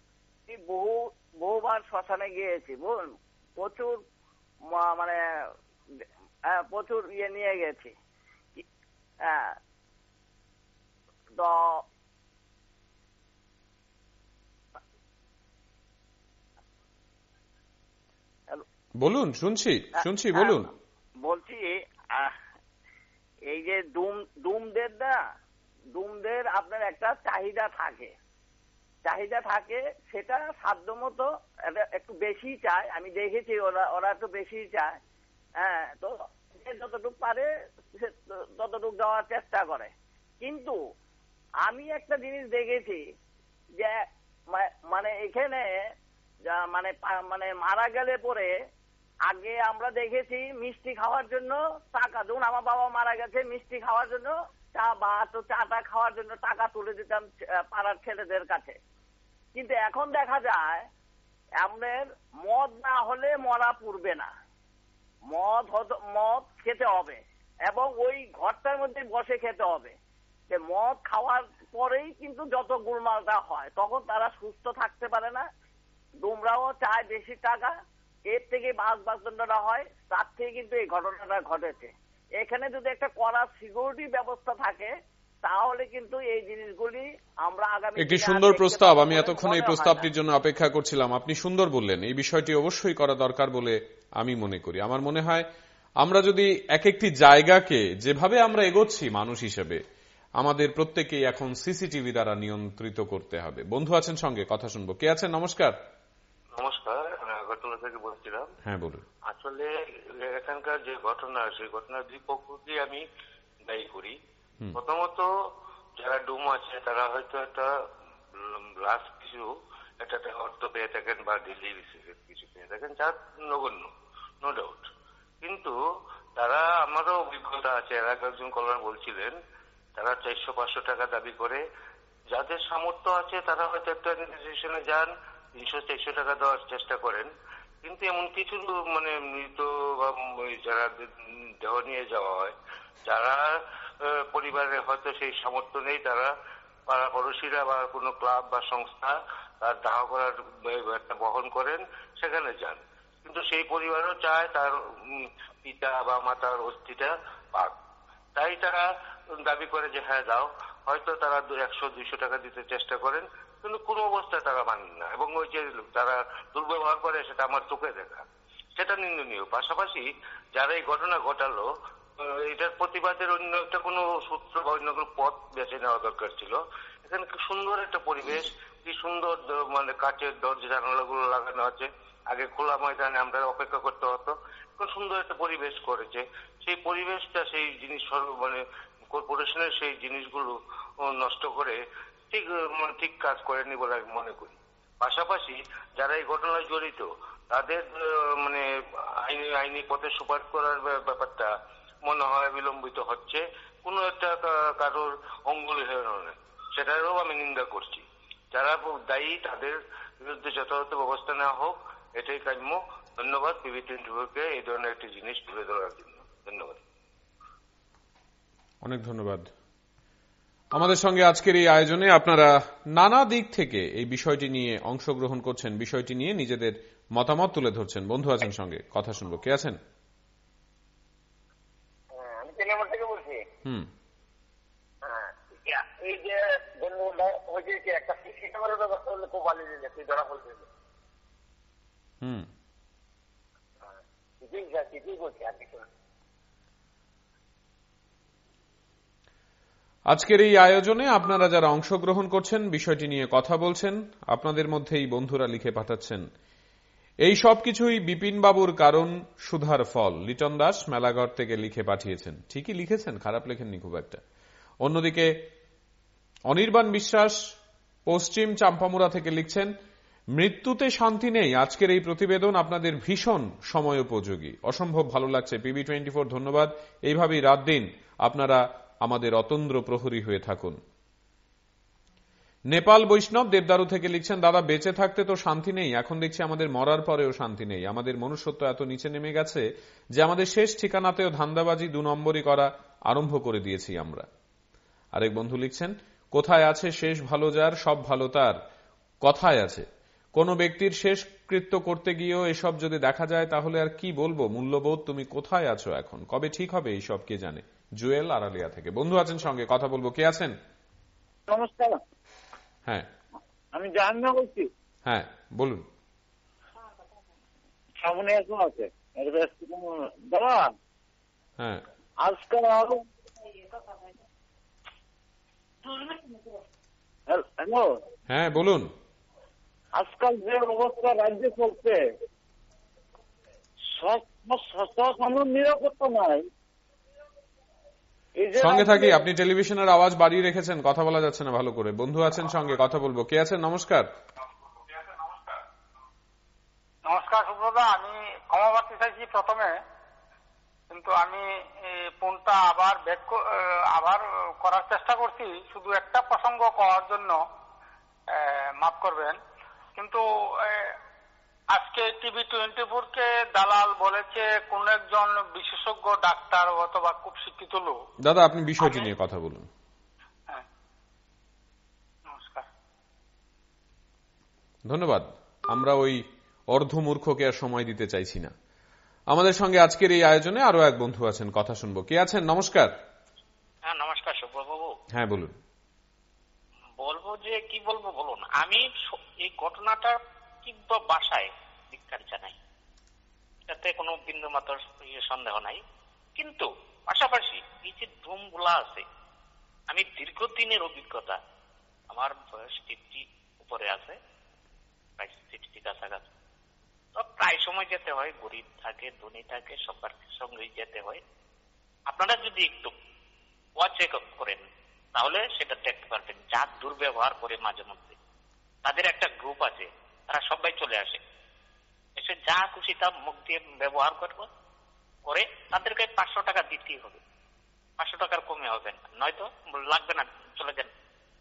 বহু বহুবার শ্মশানে গিয়েছি বলুন প্রচুর মানে হ্যাঁ, প্রচুর ইয়ে নিয়ে গেছি হ্যাঁ। বলুন শুনছি হ্যাঁ, শুনছি বলুন বলছি এই যে ডুম ডুমদের না ডুমদের আপনার একটা চাহিদা থাকে চাহিদা থাকে সেটা সাধ্য মতো একটু বেশি চায় আমি দেখেছি ওরা ওরা একটু বেশি চায় হ্যাঁ তো যে যতটুক পারে ততটুক দেওয়ার চেষ্টা করে কিন্তু আমি একটা জিনিস দেখেছি যে মানে এখানে মানে মানে মারা গেলে পরে আগে আমরা দেখেছি মিষ্টি খাওয়ার জন্য টাকা ধরুন আমার বাবা মারা গেছে মিষ্টি খাওয়ার জন্য চা বা তো চাটা খাওয়ার জন্য টাকা তুলে দিতাম পাড়ার ছেলেদের কাছে কিন্তু এখন দেখা যায় আমাদের মদ না হলে মরা পূর্বে না মদ মদ খেতে হবে এবং ওই ঘরটার মধ্যে বসে খেতে হবে যে মদ খাওয়ার পরেই কিন্তু যত গোলমালটা হয় তখন তারা সুস্থ থাকতে পারে না তোমরাও চায় বেশি টাকা এর থেকে বাস বাসদণ্ডটা হয় তার থেকে কিন্তু এই ঘটনাটা ঘটেছে এখানে যদি একটা কড়া সিকিউরিটি ব্যবস্থা থাকে তাহলে কিন্তু এই জিনিসগুলি আমরা আগামী একটি সুন্দর প্রস্তাব আমি এতক্ষণ এই প্রস্তাবটির জন্য অপেক্ষা করছিলাম আপনি সুন্দর বললেন এই বিষয়টি অবশ্যই করা দরকার বলে আমি মনে করি আমার মনে হয় আমরা যদি এক একটি জায়গাকে যেভাবে আমরা এগোচ্ছি মানুষ হিসেবে আমাদের প্রত্যেকেই এখন সিসিটিভি দ্বারা নিয়ন্ত্রিত করতে হবে বন্ধু আছেন সঙ্গে কথা শুনবো কে আছেন নমস্কার নমস্কার ঘটনা থেকে বলছিলাম হ্যাঁ বলুন আসলে এখানকার যে ঘটনা সেই ঘটনার দুই প্রকৃতি আমি দায়ী করি প্রথমত যারা ডুম আছে তারা হয়তো একটা লাস্ট কিছু একটা অর্থ পেয়ে থাকেন বা দিল্লি বিশেষ কিছু পেয়ে থাকেন যা নগণ্য নো ডাউট কিন্তু তারা আমারও অভিজ্ঞতা আছে এরা একজন কলার বলছিলেন তারা চারশো পাঁচশো টাকা দাবি করে যাদের সামর্থ্য আছে তারা হয়তো একটা ইনস্টিটিউশনে যান তিনশো চারশো টাকা দেওয়ার চেষ্টা করেন কিন্তু এমন কিছু মানে মৃত বা যারা দেহ নিয়ে যাওয়া হয় যারা পরিবারের হয়তো সেই সামর্থ্য নেই তারা পাড়া পড়শিরা বা কোনো ক্লাব বা সংস্থা তার দাহ করার বহন করেন সেখানে যান কিন্তু সেই পরিবারও চায় তার পিতা বা মাতার অস্থিটা পাক তাই তারা দাবি করে যে হ্যাঁ দাও হয়তো তারা একশো দুইশো টাকা দিতে চেষ্টা করেন কিন্তু কোনো অবস্থায় তারা মানেন না এবং ওই যে তারা দুর্ব্যবহার করে সেটা আমার চোখে দেখা সেটা নিন্দনীয় পাশাপাশি যারা এই ঘটনা ঘটালো এটার প্রতিবাদের অন্য একটা কোনো সূত্র বা অন্য কোনো পথ বেছে নেওয়া দরকার ছিল এখানে খুব সুন্দর একটা পরিবেশ কি সুন্দর মানে কাঁচের দরজা জানালাগুলো লাগানো আছে আগে খোলা ময়দানে আমরা অপেক্ষা করতে হতো খুব সুন্দর একটা পরিবেশ করেছে সেই পরিবেশটা সেই জিনিস মানে কর্পোরেশনের সেই জিনিসগুলো নষ্ট করে ঠিক মানে ঠিক কাজ করেনি বলে আমি মনে করি পাশাপাশি যারা এই ঘটনায় জড়িত তাদের মানে আইনি আইনি পথে সুপার করার ব্যাপারটা মনে হয় বিলম্বিত হচ্ছে কোন একটা কারোর অঙ্গুলি হয়ে সেটারও আমি নিন্দা করছি যারা দায়ী তাদের বিরুদ্ধে যথাযথ ব্যবস্থা নেওয়া হোক এটাই কাম্য ধন্যবাদ পিভি টোয়েন্টিভোরকে এই ধরনের একটি জিনিস তুলে ধরার জন্য ধন্যবাদ অনেক ধন্যবাদ আমাদের সঙ্গে আজকের এই আয়োজনে আপনারা নানা দিক থেকে এই বিষয়টি নিয়ে অংশগ্রহণ করছেন বিষয়টি নিয়ে নিজেদের মতামত তুলে ধরছেন বন্ধু আছেন সঙ্গে কথা শুনবো কে আছেন থেকে বলছি হ্যাঁ, এই যে একটা ব্যবস্থা করলে খুব ভালো ধরা হ্যাঁ, আজকের এই আয়োজনে আপনারা যারা অংশগ্রহণ করছেন বিষয়টি নিয়ে কথা বলছেন আপনাদের মধ্যেই বন্ধুরা লিখে পাঠাচ্ছেন এই সব কিছুই বিপিনবাবুর কারণ সুধার ফল লিটন দাস মেলাঘর থেকে লিখে পাঠিয়েছেন ঠিকই লিখেছেন খারাপ লেখেননি খুব একটা অন্যদিকে অনির্বাণ বিশ্বাস পশ্চিম চাম্পামুরা থেকে লিখছেন মৃত্যুতে শান্তি নেই আজকের এই প্রতিবেদন আপনাদের ভীষণ সময় উপযোগী অসম্ভব ভালো লাগছে পিবি টোয়েন্টি ধন্যবাদ এইভাবেই রাত দিন আপনারা আমাদের অতন্দ্র প্রহরী হয়ে থাকুন নেপাল বৈষ্ণব দেবদারু থেকে লিখছেন দাদা বেঁচে থাকতে তো শান্তি নেই এখন দেখছি আমাদের মরার পরেও শান্তি নেই আমাদের মনুষ্যত্ব এত নিচে নেমে গেছে যে আমাদের শেষ ঠিকানাতেও ধান্দাবাজি দু নম্বরই করা আরম্ভ করে দিয়েছি আমরা আরেক বন্ধু লিখছেন কোথায় আছে শেষ ভালো যার সব ভালো তার কথায় আছে কোনো ব্যক্তির শেষ কৃত্য করতে গিয়েও এসব যদি দেখা যায় তাহলে আর কি বলবো মূল্যবোধ তুমি কোথায় আছো এখন কবে ঠিক হবে এইসব কে জানে জুয়েল আড়ালিয়া থেকে বন্ধু আছেন সঙ্গে কথা বলবো কে আছেন নমস্কার হ্যাঁ আমি বলছি হ্যাঁ বলুন সামনে এখন আছে দাদা হ্যাঁ আজকাল হ্যালো হ্যাঁ বলুন আজকাল যে অবস্থা রাজ্যে চলছে সচেতন নিরাপত্তা নাই সঙ্গে থাকি আপনি টেলিভিশনের আওয়াজ বাড়িয়ে রেখেছেন কথা বলা যাচ্ছে না ভালো করে বন্ধু আছেন সঙ্গে কথা বলবো কে আছেন নমস্কার নমস্কার আমি ক্ষমা চাইছি প্রথমে কিন্তু আমি ফোনটা আবার ব্যাক আবার করার চেষ্টা করছি শুধু একটা প্রসঙ্গ করার জন্য মাফ করবেন কিন্তু আজকে টিভি টোয়েন্টি কে দালাল বলেছে কোন একজন বিশেষজ্ঞ ডাক্তার অথবা খুব শিক্ষিত লোক দাদা আপনি বিষয়টি নিয়ে কথা বলুন হ্যাঁ। ধন্যবাদ আমরা ওই অর্ধমূর্খকে আর সময় দিতে চাইছি না আমাদের সঙ্গে আজকের এই আয়োজনে আরো এক বন্ধু আছেন কথা শুনবো কে আছেন নমস্কার হ্যাঁ নমস্কার সুব্রতবাবু হ্যাঁ বলুন বলবো যে কি বলবো বলুন আমি এই ঘটনাটা কিংবা বাসায় ধিক্ষার জানাই এতে কোনো বিন্দু মাত্র ইয়ে সন্দেহ নাই কিন্তু পাশাপাশি এই যে ধুম আছে আমি দীর্ঘদিনের অভিজ্ঞতা আমার বয়স ফিফটি উপরে আছে প্রায় সিক্সটি কাছাকাছি তো প্রায় সময় যেতে হয় গরিব থাকে ধনী থাকে সবার সঙ্গেই যেতে হয় আপনারা যদি একটু ওয়াচ করেন তাহলে সেটা দেখতে পারবেন যা দুর্ব্যবহার করে মাঝে মধ্যে তাদের একটা গ্রুপ আছে তারা সবাই চলে আসে এসে যা খুশি তা মুখ দিয়ে ব্যবহার করবো করে তাদেরকে পাঁচশো টাকা দিতেই হবে পাঁচশো টাকার কমে হবে না নয়তো লাগবে না চলে যান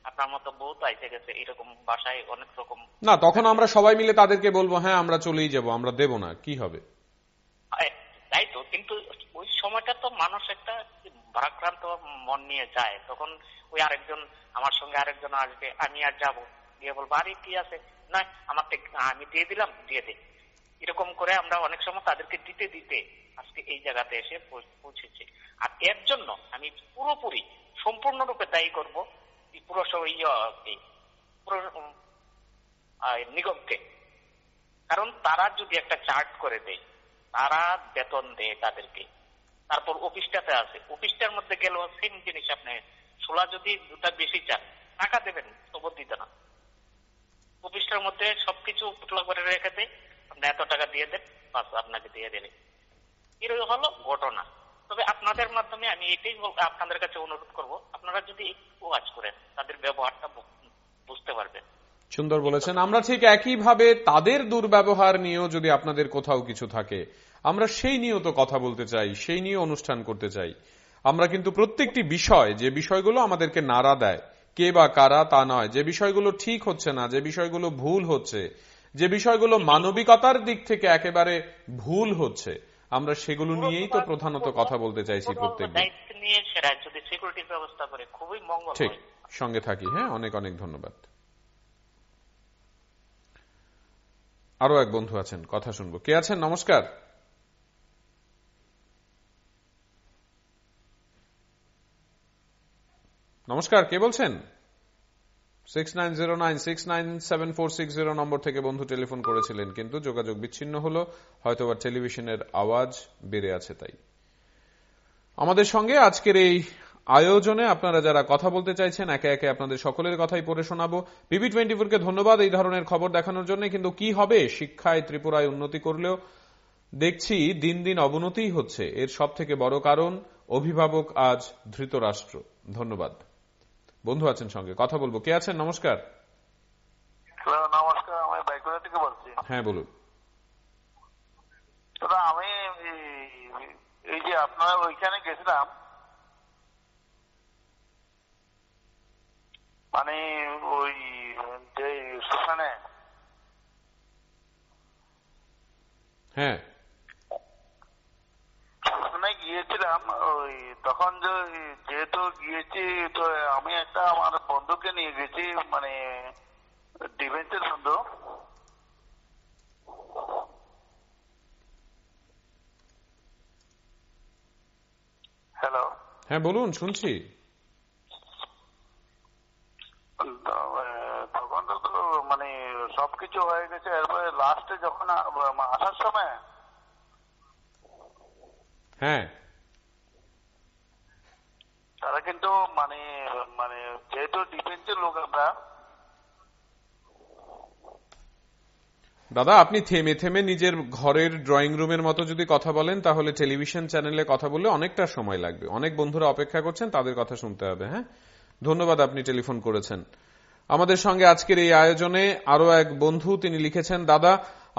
আপনার মতো বহুত আইসে গেছে এরকম বাসায় অনেক রকম না তখন আমরা সবাই মিলে তাদেরকে বলবো হ্যাঁ আমরা চলেই যাব আমরা দেব না কি হবে তাই তো কিন্তু ওই সময়টা তো মানুষ একটা ভারাক্রান্ত মন নিয়ে যায় তখন ওই আরেকজন আমার সঙ্গে আরেকজন আসবে আমি আর যাব গিয়ে বলবো আরে কি আছে না আমাকে আমি দিয়ে দিলাম দিয়ে দে এরকম করে আমরা অনেক সময় তাদেরকে দিতে দিতে আজকে এই জায়গাতে এসে পৌঁছেছে আর এর জন্য আমি পুরোপুরি সম্পূর্ণরূপে দায়ী করব নিগমকে কারণ তারা যদি একটা চার্ট করে দেয় তারা বেতন দেয় তাদেরকে তারপর অফিসটাতে আছে অফিসটার মধ্যে গেলেও সেম জিনিস আপনি সোলা যদি দুটা বেশি চান টাকা দেবেন তবু দিতে না অফিসটার মধ্যে সবকিছু পুতলা করে রেখে দেয় আপনি এত টাকা দিয়ে দেন বাস আপনাকে দিয়ে দিলে এরই হলো ঘটনা তবে আপনাদের মাধ্যমে আমি এটাই আপনাদের কাছে অনুরোধ করব আপনারা যদি একটু কাজ করেন তাদের ব্যবহারটা বুঝতে পারবেন সুন্দর বলেছেন আমরা ঠিক একইভাবে তাদের দুর্ব্যবহার নিয়েও যদি আপনাদের কোথাও কিছু থাকে আমরা সেই নিয়েও তো কথা বলতে চাই সেই নিয়ে অনুষ্ঠান করতে চাই আমরা কিন্তু প্রত্যেকটি বিষয় যে বিষয়গুলো আমাদেরকে নাড়া দেয় কে বা কারা তা নয় যে বিষয়গুলো ঠিক হচ্ছে না যে বিষয়গুলো ভুল হচ্ছে যে বিষয়গুলো মানবিকতার দিক থেকে একেবারে ভুল হচ্ছে আমরা সেগুলো নিয়েই তো প্রধানত কথা বলতে চাইছি প্রত্যেক ঠিক সঙ্গে থাকি হ্যাঁ অনেক অনেক ধন্যবাদ আরো এক বন্ধু আছেন কথা শুনবো কে আছেন নমস্কার নমস্কার কে বলছেন six nine zero nine six nine seven four six zero নম্বর থেকে বন্ধু টেলিফোন করেছিলেন কিন্তু যোগাযোগ বিচ্ছিন্ন হলো হয়তোবা টেলিভিশনের আওয়াজ বেড়ে আছে তাই আমাদের সঙ্গে আজকের এই আয়োজনে আপনারা যারা কথা বলতে চাইছেন একে একে আপনাদের সকলের কথাই পড়ে শোনাবো পিবি টোয়েন্টি ফোরকে ধন্যবাদ এই ধরনের খবর দেখানোর জন্য কিন্তু কি হবে শিক্ষায় ত্রিপুরায় উন্নতি করলেও দেখছি দিন দিন অবনতি হচ্ছে এর সব থেকে বড় কারণ অভিভাবক আজ ধৃতরাষ্ট্র ধন্যবাদ বন্ধু আছেন সঙ্গে কথা বলবো কে আছেন নমস্কার নমস্কার আমি বাইকুড়া থেকে বলছি হ্যাঁ বলুন আমি এই যে আপনার ওইখানে গেছিলাম মানে ওই যে স্টেশনে হ্যাঁ গিয়েছিলাম ওই তখন যেহেতু গিয়েছি তো আমি একটা আমার বন্ধুকে নিয়ে গেছি মানে ডিফেন্সের বন্ধু হ্যালো হ্যাঁ বলুন শুনছি তখন তো মানে সবকিছু হয়ে গেছে এরপরে লাস্টে যখন আসার সময় হ্যাঁ দাদা আপনি থেমে থেমে নিজের ঘরের ড্রয়িং রুমের মতো যদি কথা বলেন তাহলে টেলিভিশন চ্যানেলে কথা বললে অনেকটা সময় লাগবে অনেক বন্ধুরা অপেক্ষা করছেন তাদের কথা শুনতে হবে হ্যাঁ ধন্যবাদ আপনি টেলিফোন করেছেন আমাদের সঙ্গে আজকের এই আয়োজনে আরো এক বন্ধু তিনি লিখেছেন দাদা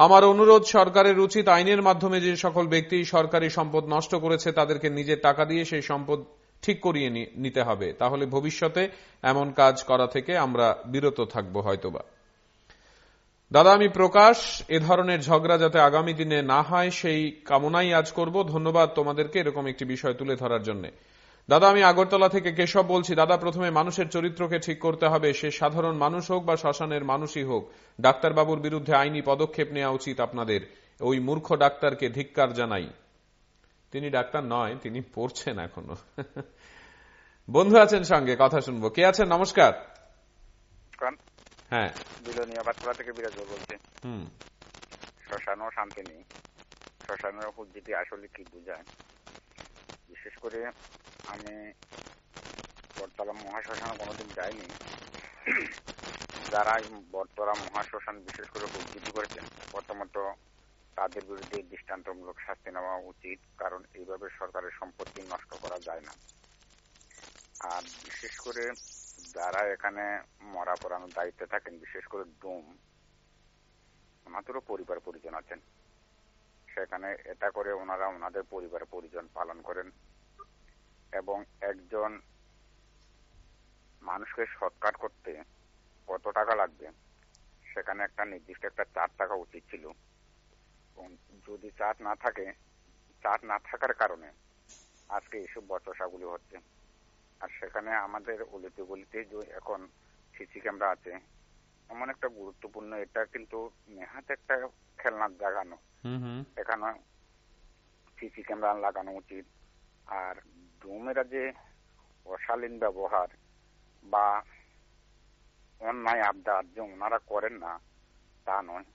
আমার অনুরোধ সরকারের উচিত আইনের মাধ্যমে যে সকল ব্যক্তি সরকারি সম্পদ নষ্ট করেছে তাদেরকে নিজের টাকা দিয়ে সেই সম্পদ ঠিক করিয়ে নিতে হবে তাহলে ভবিষ্যতে এমন কাজ করা থেকে আমরা বিরত থাকবো হয়তোবা দাদা আমি প্রকাশ এ ধরনের ঝগড়া যাতে আগামী দিনে না হয় সেই কামনাই আজ করব ধন্যবাদ তোমাদেরকে এরকম একটি বিষয় তুলে ধরার জন্য দাদা আমি আগরতলা থেকে কেশব বলছি দাদা প্রথমে মানুষের চরিত্রকে ঠিক করতে হবে সে সাধারণ মানুষ হোক বা শ্মশানের মানুষই হোক ডাক্তারবাবুর বিরুদ্ধে আইনি পদক্ষেপ নেওয়া উচিত আপনাদের ওই মূর্খ ডাক্তারকে ধিক্কার জানাই তিনি ডাক্তার নয় তিনি পড়ছেন এখনো বন্ধু আছেন সঙ্গে কথা শুনবো কে আছেন নমস্কার হ্যাঁ আবার বাতকুড়া থেকে বিরাজ বলছে হুম শ্মশানও শান্তি নেই শ্মশানের উপর আসলে কি বোঝায় বিশেষ করে আমি বটতলা মহাশ্মশান কোনোদিন যাইনি যারা বটতলা মহাশ্মশান বিশেষ করে উজ্জীবিত করেছেন প্রথমত তাদের বিরুদ্ধে দৃষ্টান্তমূলক শাস্তি নেওয়া উচিত কারণ এইভাবে সরকারের সম্পত্তি নষ্ট করা যায় না আর বিশেষ করে যারা এখানে মরা পড়ানোর দায়িত্বে থাকেন বিশেষ করে ডুম ওনাদেরও পরিবার পরিজন আছেন সেখানে এটা করে ওনারা ওনাদের পরিবার পরিজন পালন করেন এবং একজন মানুষকে সৎকার করতে কত টাকা লাগবে সেখানে একটা নির্দিষ্ট একটা চার টাকা উচিত ছিল যদি চাট না থাকে চাট না থাকার কারণে আজকে এইসব বচসাগুলি হচ্ছে আর সেখানে আমাদের অলিতে গলিতে যে এখন সিসি ক্যামেরা আছে এমন একটা গুরুত্বপূর্ণ এটা কিন্তু নেহাত একটা খেলনার জাগানো এখানে সিসি ক্যামেরা লাগানো উচিত আর ডোমেরা যে অশালীন ব্যবহার বা অন্যায় আবদার যে ওনারা করেন না তা নয়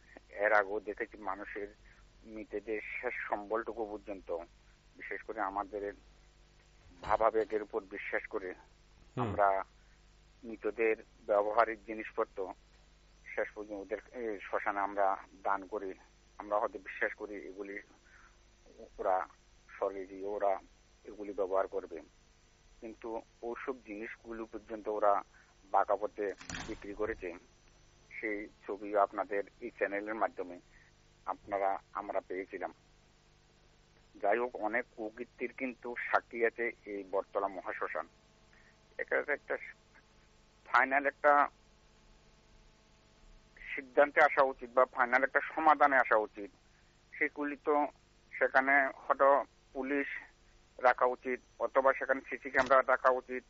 এর আগেও দেখেছি মানুষের মিতে যে শেষ সম্বলটুকু পর্যন্ত বিশেষ করে আমাদের ভাবাবেগের উপর বিশ্বাস করে আমরা মৃতদের ব্যবহারিক জিনিসপত্র শেষ পর্যন্ত ওদের শ্মশানে আমরা দান করি আমরা হয়তো বিশ্বাস করি এগুলি ওরা স্বর্গে গিয়ে ওরা এগুলি ব্যবহার করবে কিন্তু ওসব জিনিসগুলো পর্যন্ত ওরা বাঁকা পথে বিক্রি করেছে সেই ছবি আপনাদের এই চ্যানেলের মাধ্যমে আপনারা আমরা পেয়েছিলাম যাই হোক অনেক কুকীর্তির কিন্তু সাক্ষী আছে এই বটতলা মহাশ্মশান এটা একটা ফাইনাল একটা সিদ্ধান্তে আসা উচিত বা ফাইনাল একটা সমাধানে আসা উচিত সেগুলি তো সেখানে হয়তো পুলিশ রাখা উচিত অথবা সেখানে সিসি ক্যামেরা রাখা উচিত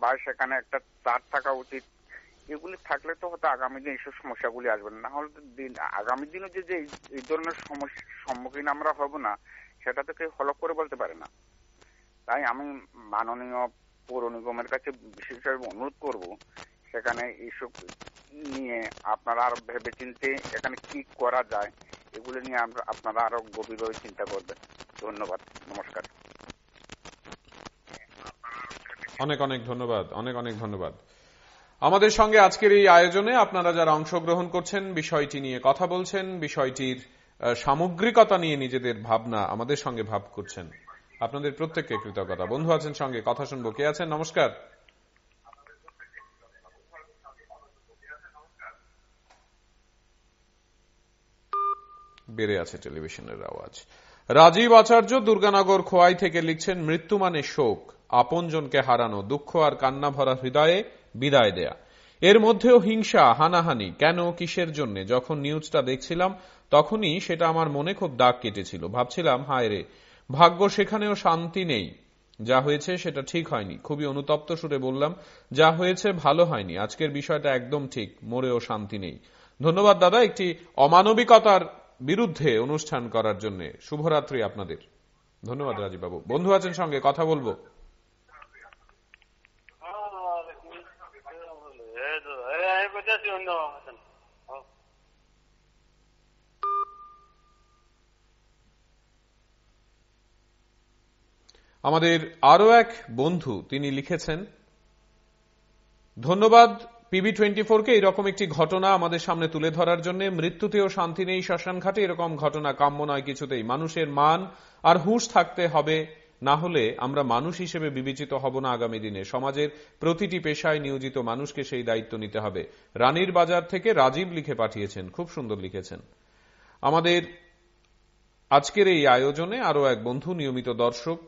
বা সেখানে একটা তার থাকা উচিত এগুলি থাকলে তো হয়তো আগামী দিন এইসব সমস্যাগুলি আসবে না হলে দিন আগামী দিনে যে এই ধরনের সমস্যার সম্মুখীন আমরা হব না সেটা তো কেউ ফলো করে বলতে পারে না তাই আমি মাননীয় পৌর নিগমের কাছে বিশেষভাবে অনুরোধ করব সেখানে এইসব নিয়ে আপনারা আরো ভেবে চিনতে এখানে কি করা যায় এগুলো নিয়ে আপনারা আরো গভীরভাবে চিন্তা করবেন ধন্যবাদ নমস্কার অনেক অনেক ধন্যবাদ অনেক অনেক ধন্যবাদ আমাদের সঙ্গে আজকের এই আয়োজনে আপনারা যারা অংশগ্রহণ করছেন বিষয়টি নিয়ে কথা বলছেন বিষয়টির সামগ্রিকতা নিয়ে নিজেদের ভাবনা আমাদের সঙ্গে ভাব করছেন আপনাদের প্রত্যেককে কৃতজ্ঞতা বন্ধু আছেন সঙ্গে কথা শুনবো কে আছেন নমস্কার বেড়ে আছে টেলিভিশনের আওয়াজ রাজীব আচার্য দুর্গানগর খোয়াই থেকে লিখছেন মৃত্যু মানে শোক আপনজনকে হারানো দুঃখ আর কান্না ভরা হৃদয়ে বিদায় দেয়া এর মধ্যেও হিংসা হানাহানি কেন কিসের জন্য যখন নিউজটা দেখছিলাম তখনই সেটা আমার মনে খুব দাগ কেটেছিল ভাবছিলাম হায় রে ভাগ্য সেখানেও শান্তি নেই যা হয়েছে সেটা ঠিক হয়নি খুবই অনুতপ্ত সুরে বললাম যা হয়েছে ভালো হয়নি আজকের বিষয়টা একদম ঠিক মোরেও শান্তি নেই ধন্যবাদ দাদা একটি অমানবিকতার বিরুদ্ধে অনুষ্ঠান করার জন্য শুভরাত্রি আপনাদের ধন্যবাদ রাজীব বাবু বন্ধু আছেন সঙ্গে কথা বলবো আমাদের আরও এক বন্ধু তিনি লিখেছেন ধন্যবাদ পিবি টোয়েন্টি ফোরকে এরকম একটি ঘটনা আমাদের সামনে তুলে ধরার জন্য মৃত্যুতেও শান্তি নেই শ্মশানঘাটে এরকম ঘটনা কাম্য নয় কিছুতেই মানুষের মান আর হুঁশ থাকতে হবে না হলে আমরা মানুষ হিসেবে বিবেচিত হব না আগামী দিনে সমাজের প্রতিটি পেশায় নিয়োজিত মানুষকে সেই দায়িত্ব নিতে হবে রানীর বাজার থেকে রাজীব লিখে পাঠিয়েছেন খুব সুন্দর লিখেছেন আমাদের আজকের এই আয়োজনে আরও এক বন্ধু নিয়মিত দর্শক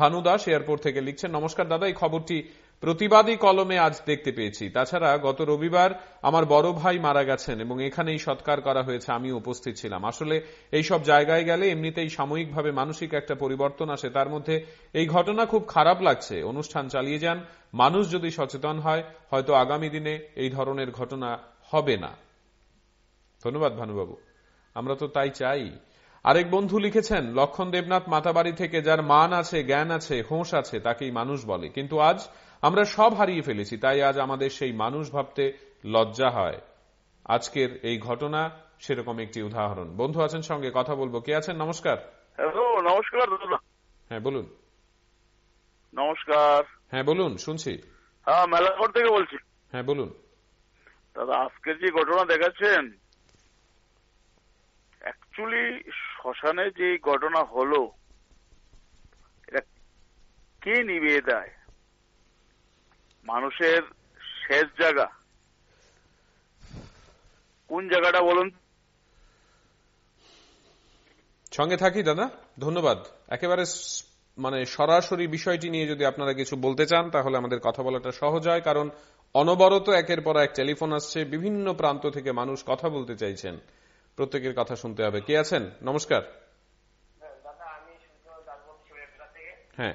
ভানু দাস এয়ারপোর্ট থেকে লিখছেন নমস্কার দাদা এই খবরটি প্রতিবাদী কলমে আজ দেখতে পেয়েছি তাছাড়া গত রবিবার আমার বড় ভাই মারা গেছেন এবং এখানেই সৎকার করা হয়েছে আমি উপস্থিত ছিলাম আসলে এই সব জায়গায় গেলে এমনিতেই সাময়িকভাবে মানসিক একটা পরিবর্তন আসে তার মধ্যে এই ঘটনা খুব খারাপ লাগছে অনুষ্ঠান চালিয়ে যান মানুষ যদি সচেতন হয় হয়তো আগামী দিনে এই ধরনের ঘটনা হবে না ধন্যবাদ ভানুবাবু আমরা তো তাই চাই আরেক বন্ধু লিখেছেন লক্ষণ দেবনাথ মাতাবাড়ি থেকে যার মান আছে জ্ঞান আছে হোঁশ আছে তাকেই মানুষ বলে কিন্তু আজ আমরা সব হারিয়ে ফেলেছি তাই আজ আমাদের সেই মানুষ ভাবতে লজ্জা হয় আজকের এই ঘটনা সেরকম একটি উদাহরণ বন্ধু আছেন সঙ্গে কথা বলবো কে আছেন নমস্কার হ্যাঁ, নমস্কার হ্যাঁ বলুন নমস্কার হ্যাঁ বলুন শুনছি হ্যাঁ মেলাঘর থেকে বলছি হ্যাঁ বলুন দাদা আজকের যে ঘটনা দেখাচ্ছেন অ্যাকচুয়ালি শ্মশানে যে ঘটনা হলো এটা কে নিবিয়ে দেয় মানুষের শেষ জায়গা কোন জায়গাটা বলুন সঙ্গে থাকি দাদা ধন্যবাদ একেবারে মানে সরাসরি বিষয়টি নিয়ে যদি আপনারা কিছু বলতে চান তাহলে আমাদের কথা বলাটা সহজ হয় কারণ অনবরত একের পর এক টেলিফোন আসছে বিভিন্ন প্রান্ত থেকে মানুষ কথা বলতে চাইছেন প্রত্যেকের কথা শুনতে হবে কে আছেন নমস্কার হ্যাঁ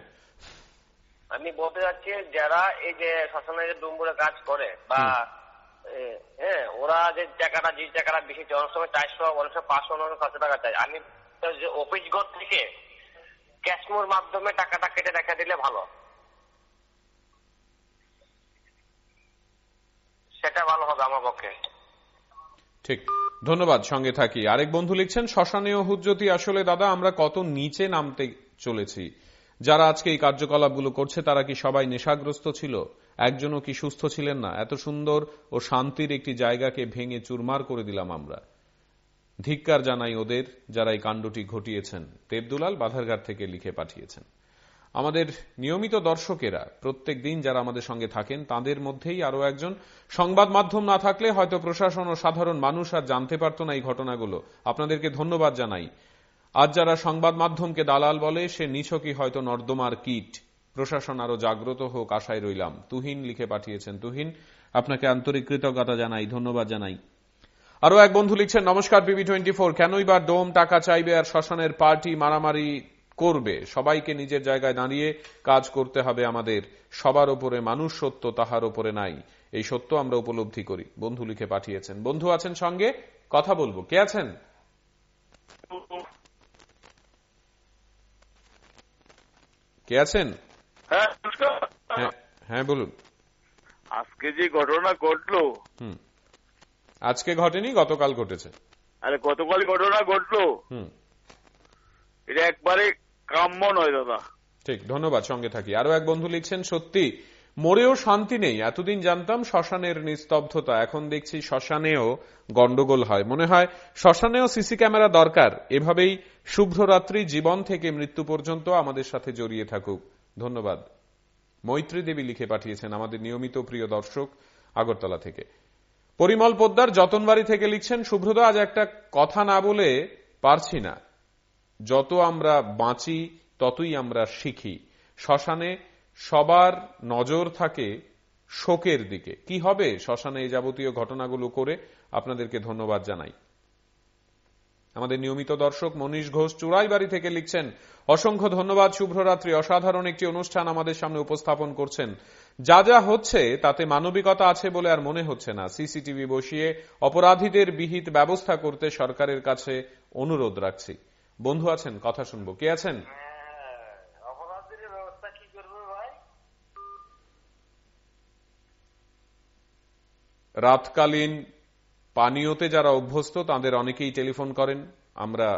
আমি বলতে চাচ্ছি যারা এই যে শ্মশানের ডুম্বুরে কাজ করে বা হ্যাঁ ওরা যে টাকাটা যে টাকাটা বেশি অনেক সময় চারশো অনেক সময় পাঁচশো অনেক সাতশো টাকা চাই আমি যে অফিস ঘর থেকে ক্যাশমোর মাধ্যমে টাকাটা কেটে দেখা দিলে ভালো সেটা ভালো হবে আমার পক্ষে ঠিক ধন্যবাদ সঙ্গে থাকি আরেক বন্ধু লিখছেন শ্মশানীয় হুজ্জতি আসলে দাদা আমরা কত নিচে নামতে চলেছি যারা আজকে এই কার্যকলাপগুলো করছে তারা কি সবাই নেশাগ্রস্ত ছিল একজনও কি সুস্থ ছিলেন না এত সুন্দর ও শান্তির একটি জায়গাকে ভেঙে চুরমার করে দিলাম আমরা ধিক্কার জানাই ওদের যারা এই কাণ্ডটি ঘটিয়েছেন দেবদুলাল বাধারঘাট থেকে লিখে পাঠিয়েছেন আমাদের নিয়মিত দর্শকেরা প্রত্যেক দিন যারা আমাদের সঙ্গে থাকেন তাদের মধ্যেই আরও একজন সংবাদ মাধ্যম না থাকলে হয়তো প্রশাসন ও সাধারণ মানুষ আর জানতে পারত না এই ঘটনাগুলো আপনাদেরকে ধন্যবাদ জানাই আজ যারা সংবাদ মাধ্যমকে দালাল বলে সে নিছকই হয়তো নর্দমার কিট প্রশাসন আরও জাগ্রত হোক আশায় রইলাম তুহিন লিখে পাঠিয়েছেন তুহিন আপনাকে আন্তরিক কৃতজ্ঞতা জানাই ধন্যবাদ জানাই আরো এক বন্ধু লিখছেন নমস্কার বিবি টোয়েন্টি ফোর কেনই বা ডোম টাকা চাইবে আর শ্মশানের পার্টি মারামারি করবে সবাইকে নিজের জায়গায় দাঁড়িয়ে কাজ করতে হবে আমাদের সবার ওপরে মানুষ সত্য তাহার ওপরে নাই এই সত্য আমরা উপলব্ধি করি বন্ধু লিখে পাঠিয়েছেন বন্ধু আছেন সঙ্গে কথা বলবো কে আছেন কে আছেন হ্যাঁ, হ্যাঁ, হ্যাঁ বলুন আজকে যে ঘটনা ঘটলো আজকে ঘটেনি গতকাল ঘটেছে আরে গতকাল ঘটনা ঘটলো হুম এটা একবারে কাম্য নয় দাদা ঠিক ধন্যবাদ সঙ্গে থাকি আরো এক বন্ধু লিখছেন সত্যি মরেও শান্তি নেই এতদিন জানতাম শ্মশানের নিস্তব্ধতা এখন দেখছি শ্মশানেও গন্ডগোল হয় মনে হয় শ্মশানেও সিসি ক্যামেরা দরকার এভাবেই শুভ্ররাত্রি জীবন থেকে মৃত্যু পর্যন্ত আমাদের সাথে জড়িয়ে থাকুক ধন্যবাদ মৈত্রী দেবী লিখে পাঠিয়েছেন আমাদের নিয়মিত প্রিয় দর্শক আগরতলা থেকে পরিমল পোদ্দার যতনবাড়ি থেকে লিখছেন শুভ্রদা আজ একটা কথা না বলে পারছি না যত আমরা বাঁচি ততই আমরা শিখি শ্মশানে সবার নজর থাকে শোকের দিকে কি হবে শ্মশানে এই যাবতীয় ঘটনাগুলো করে আপনাদেরকে ধন্যবাদ জানাই আমাদের নিয়মিত দর্শক মনীষ ঘোষ চুড়াইবাড়ি থেকে লিখছেন অসংখ্য ধন্যবাদ শুভ্ররাত্রি অসাধারণ একটি অনুষ্ঠান আমাদের সামনে উপস্থাপন করছেন যা যা হচ্ছে তাতে মানবিকতা আছে বলে আর মনে হচ্ছে না সিসিটিভি বসিয়ে অপরাধীদের বিহিত ব্যবস্থা করতে সরকারের কাছে অনুরোধ রাখছি বন্ধু আছেন কথা শুনবো কে আছেন হ্যাঁ, রাতকালীন পানীয়তে যারা অভ্যস্ত তাদের অনেকেই টেলিফোন করেন আমরা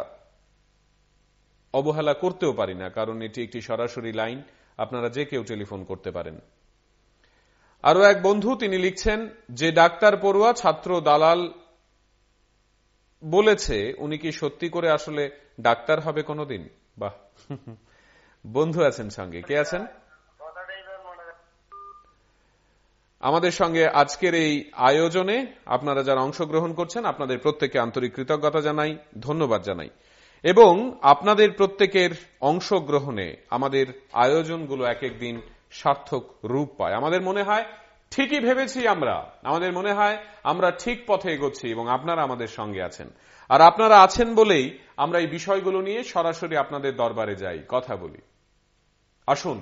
অবহেলা করতেও পারি না কারণ এটি একটি সরাসরি লাইন আপনারা যে কেউ টেলিফোন করতে পারেন আরো এক বন্ধু তিনি লিখছেন যে ডাক্তার পড়ুয়া ছাত্র দালাল বলেছে উনি কি সত্যি করে আসলে ডাক্তার হবে কোনোদিন বাহ বন্ধু আছেন সঙ্গে কে আছেন আমাদের সঙ্গে আজকের এই আয়োজনে আপনারা যারা অংশগ্রহণ করছেন আপনাদের প্রত্যেকে আন্তরিক কৃতজ্ঞতা জানাই ধন্যবাদ জানাই এবং আপনাদের প্রত্যেকের অংশগ্রহণে আমাদের আয়োজনগুলো এক একদিন সার্থক রূপ পায় আমাদের মনে হয় ঠিকই ভেবেছি আমরা আমাদের মনে হয় আমরা ঠিক পথে এগোচ্ছি এবং আপনারা আমাদের সঙ্গে আছেন আর আপনারা আছেন বলেই আমরা এই বিষয়গুলো নিয়ে সরাসরি আপনাদের দরবারে যাই কথা বলি আসুন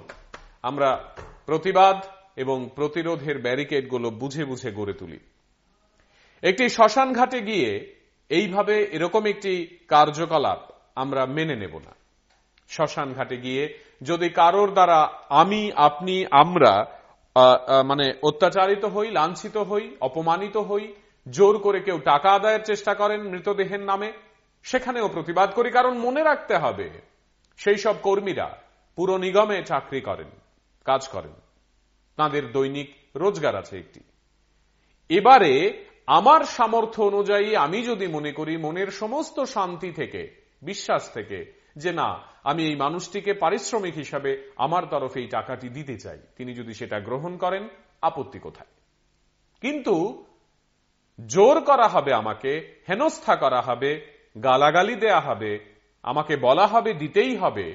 আমরা প্রতিবাদ এবং প্রতিরোধের ব্যারিকেডগুলো বুঝে বুঝে গড়ে তুলি একটি শ্মশান ঘাটে গিয়ে এইভাবে এরকম একটি কার্যকলাপ আমরা মেনে নেব না শ্মশান ঘাটে গিয়ে যদি কারোর দ্বারা আমি আপনি আমরা মানে অত্যাচারিত হই লাঞ্ছিত হই অপমানিত হই জোর করে কেউ টাকা আদায়ের চেষ্টা করেন মৃতদেহের নামে সেখানেও প্রতিবাদ করি কারণ মনে রাখতে হবে সেই সব কর্মীরা পুরো নিগমে চাকরি করেন কাজ করেন তাদের দৈনিক রোজগার আছে একটি এবারে আমার সামর্থ্য অনুযায়ী আমি যদি মনে করি মনের সমস্ত শান্তি থেকে বিশ্বাস থেকে যে না আমি এই মানুষটিকে পারিশ্রমিক হিসাবে আমার তরফে এই টাকাটি দিতে চাই তিনি যদি সেটা গ্রহণ করেন আপত্তি কোথায় কিন্তু জোর করা হবে আমাকে হেনস্থা করা হবে গালাগালি দেয়া হবে আমাকে বলা হবে দিতেই হবে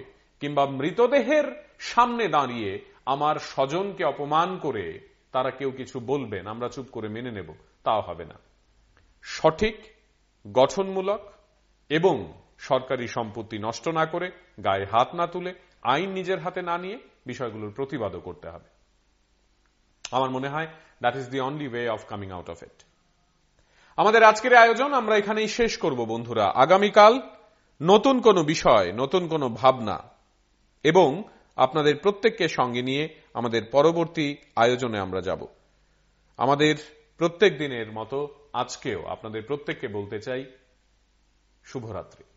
কিংবা মৃতদেহের সামনে দাঁড়িয়ে আমার স্বজনকে অপমান করে তারা কেউ কিছু বলবেন আমরা চুপ করে মেনে নেব তাও হবে না সঠিক গঠনমূলক এবং সরকারি সম্পত্তি নষ্ট না করে গায়ে হাত না তুলে আইন নিজের হাতে না নিয়ে বিষয়গুলোর প্রতিবাদও করতে হবে আমার মনে হয় that is the only way of coming out of it আমাদের আজকের আয়োজন আমরা এখানেই শেষ করব বন্ধুরা আগামীকাল নতুন কোনো বিষয় নতুন কোনো ভাবনা এবং আপনাদের প্রত্যেককে সঙ্গে নিয়ে আমাদের পরবর্তী আয়োজনে আমরা যাব আমাদের প্রত্যেক দিনের মতো আজকেও আপনাদের প্রত্যেককে বলতে চাই শুভরাত্রি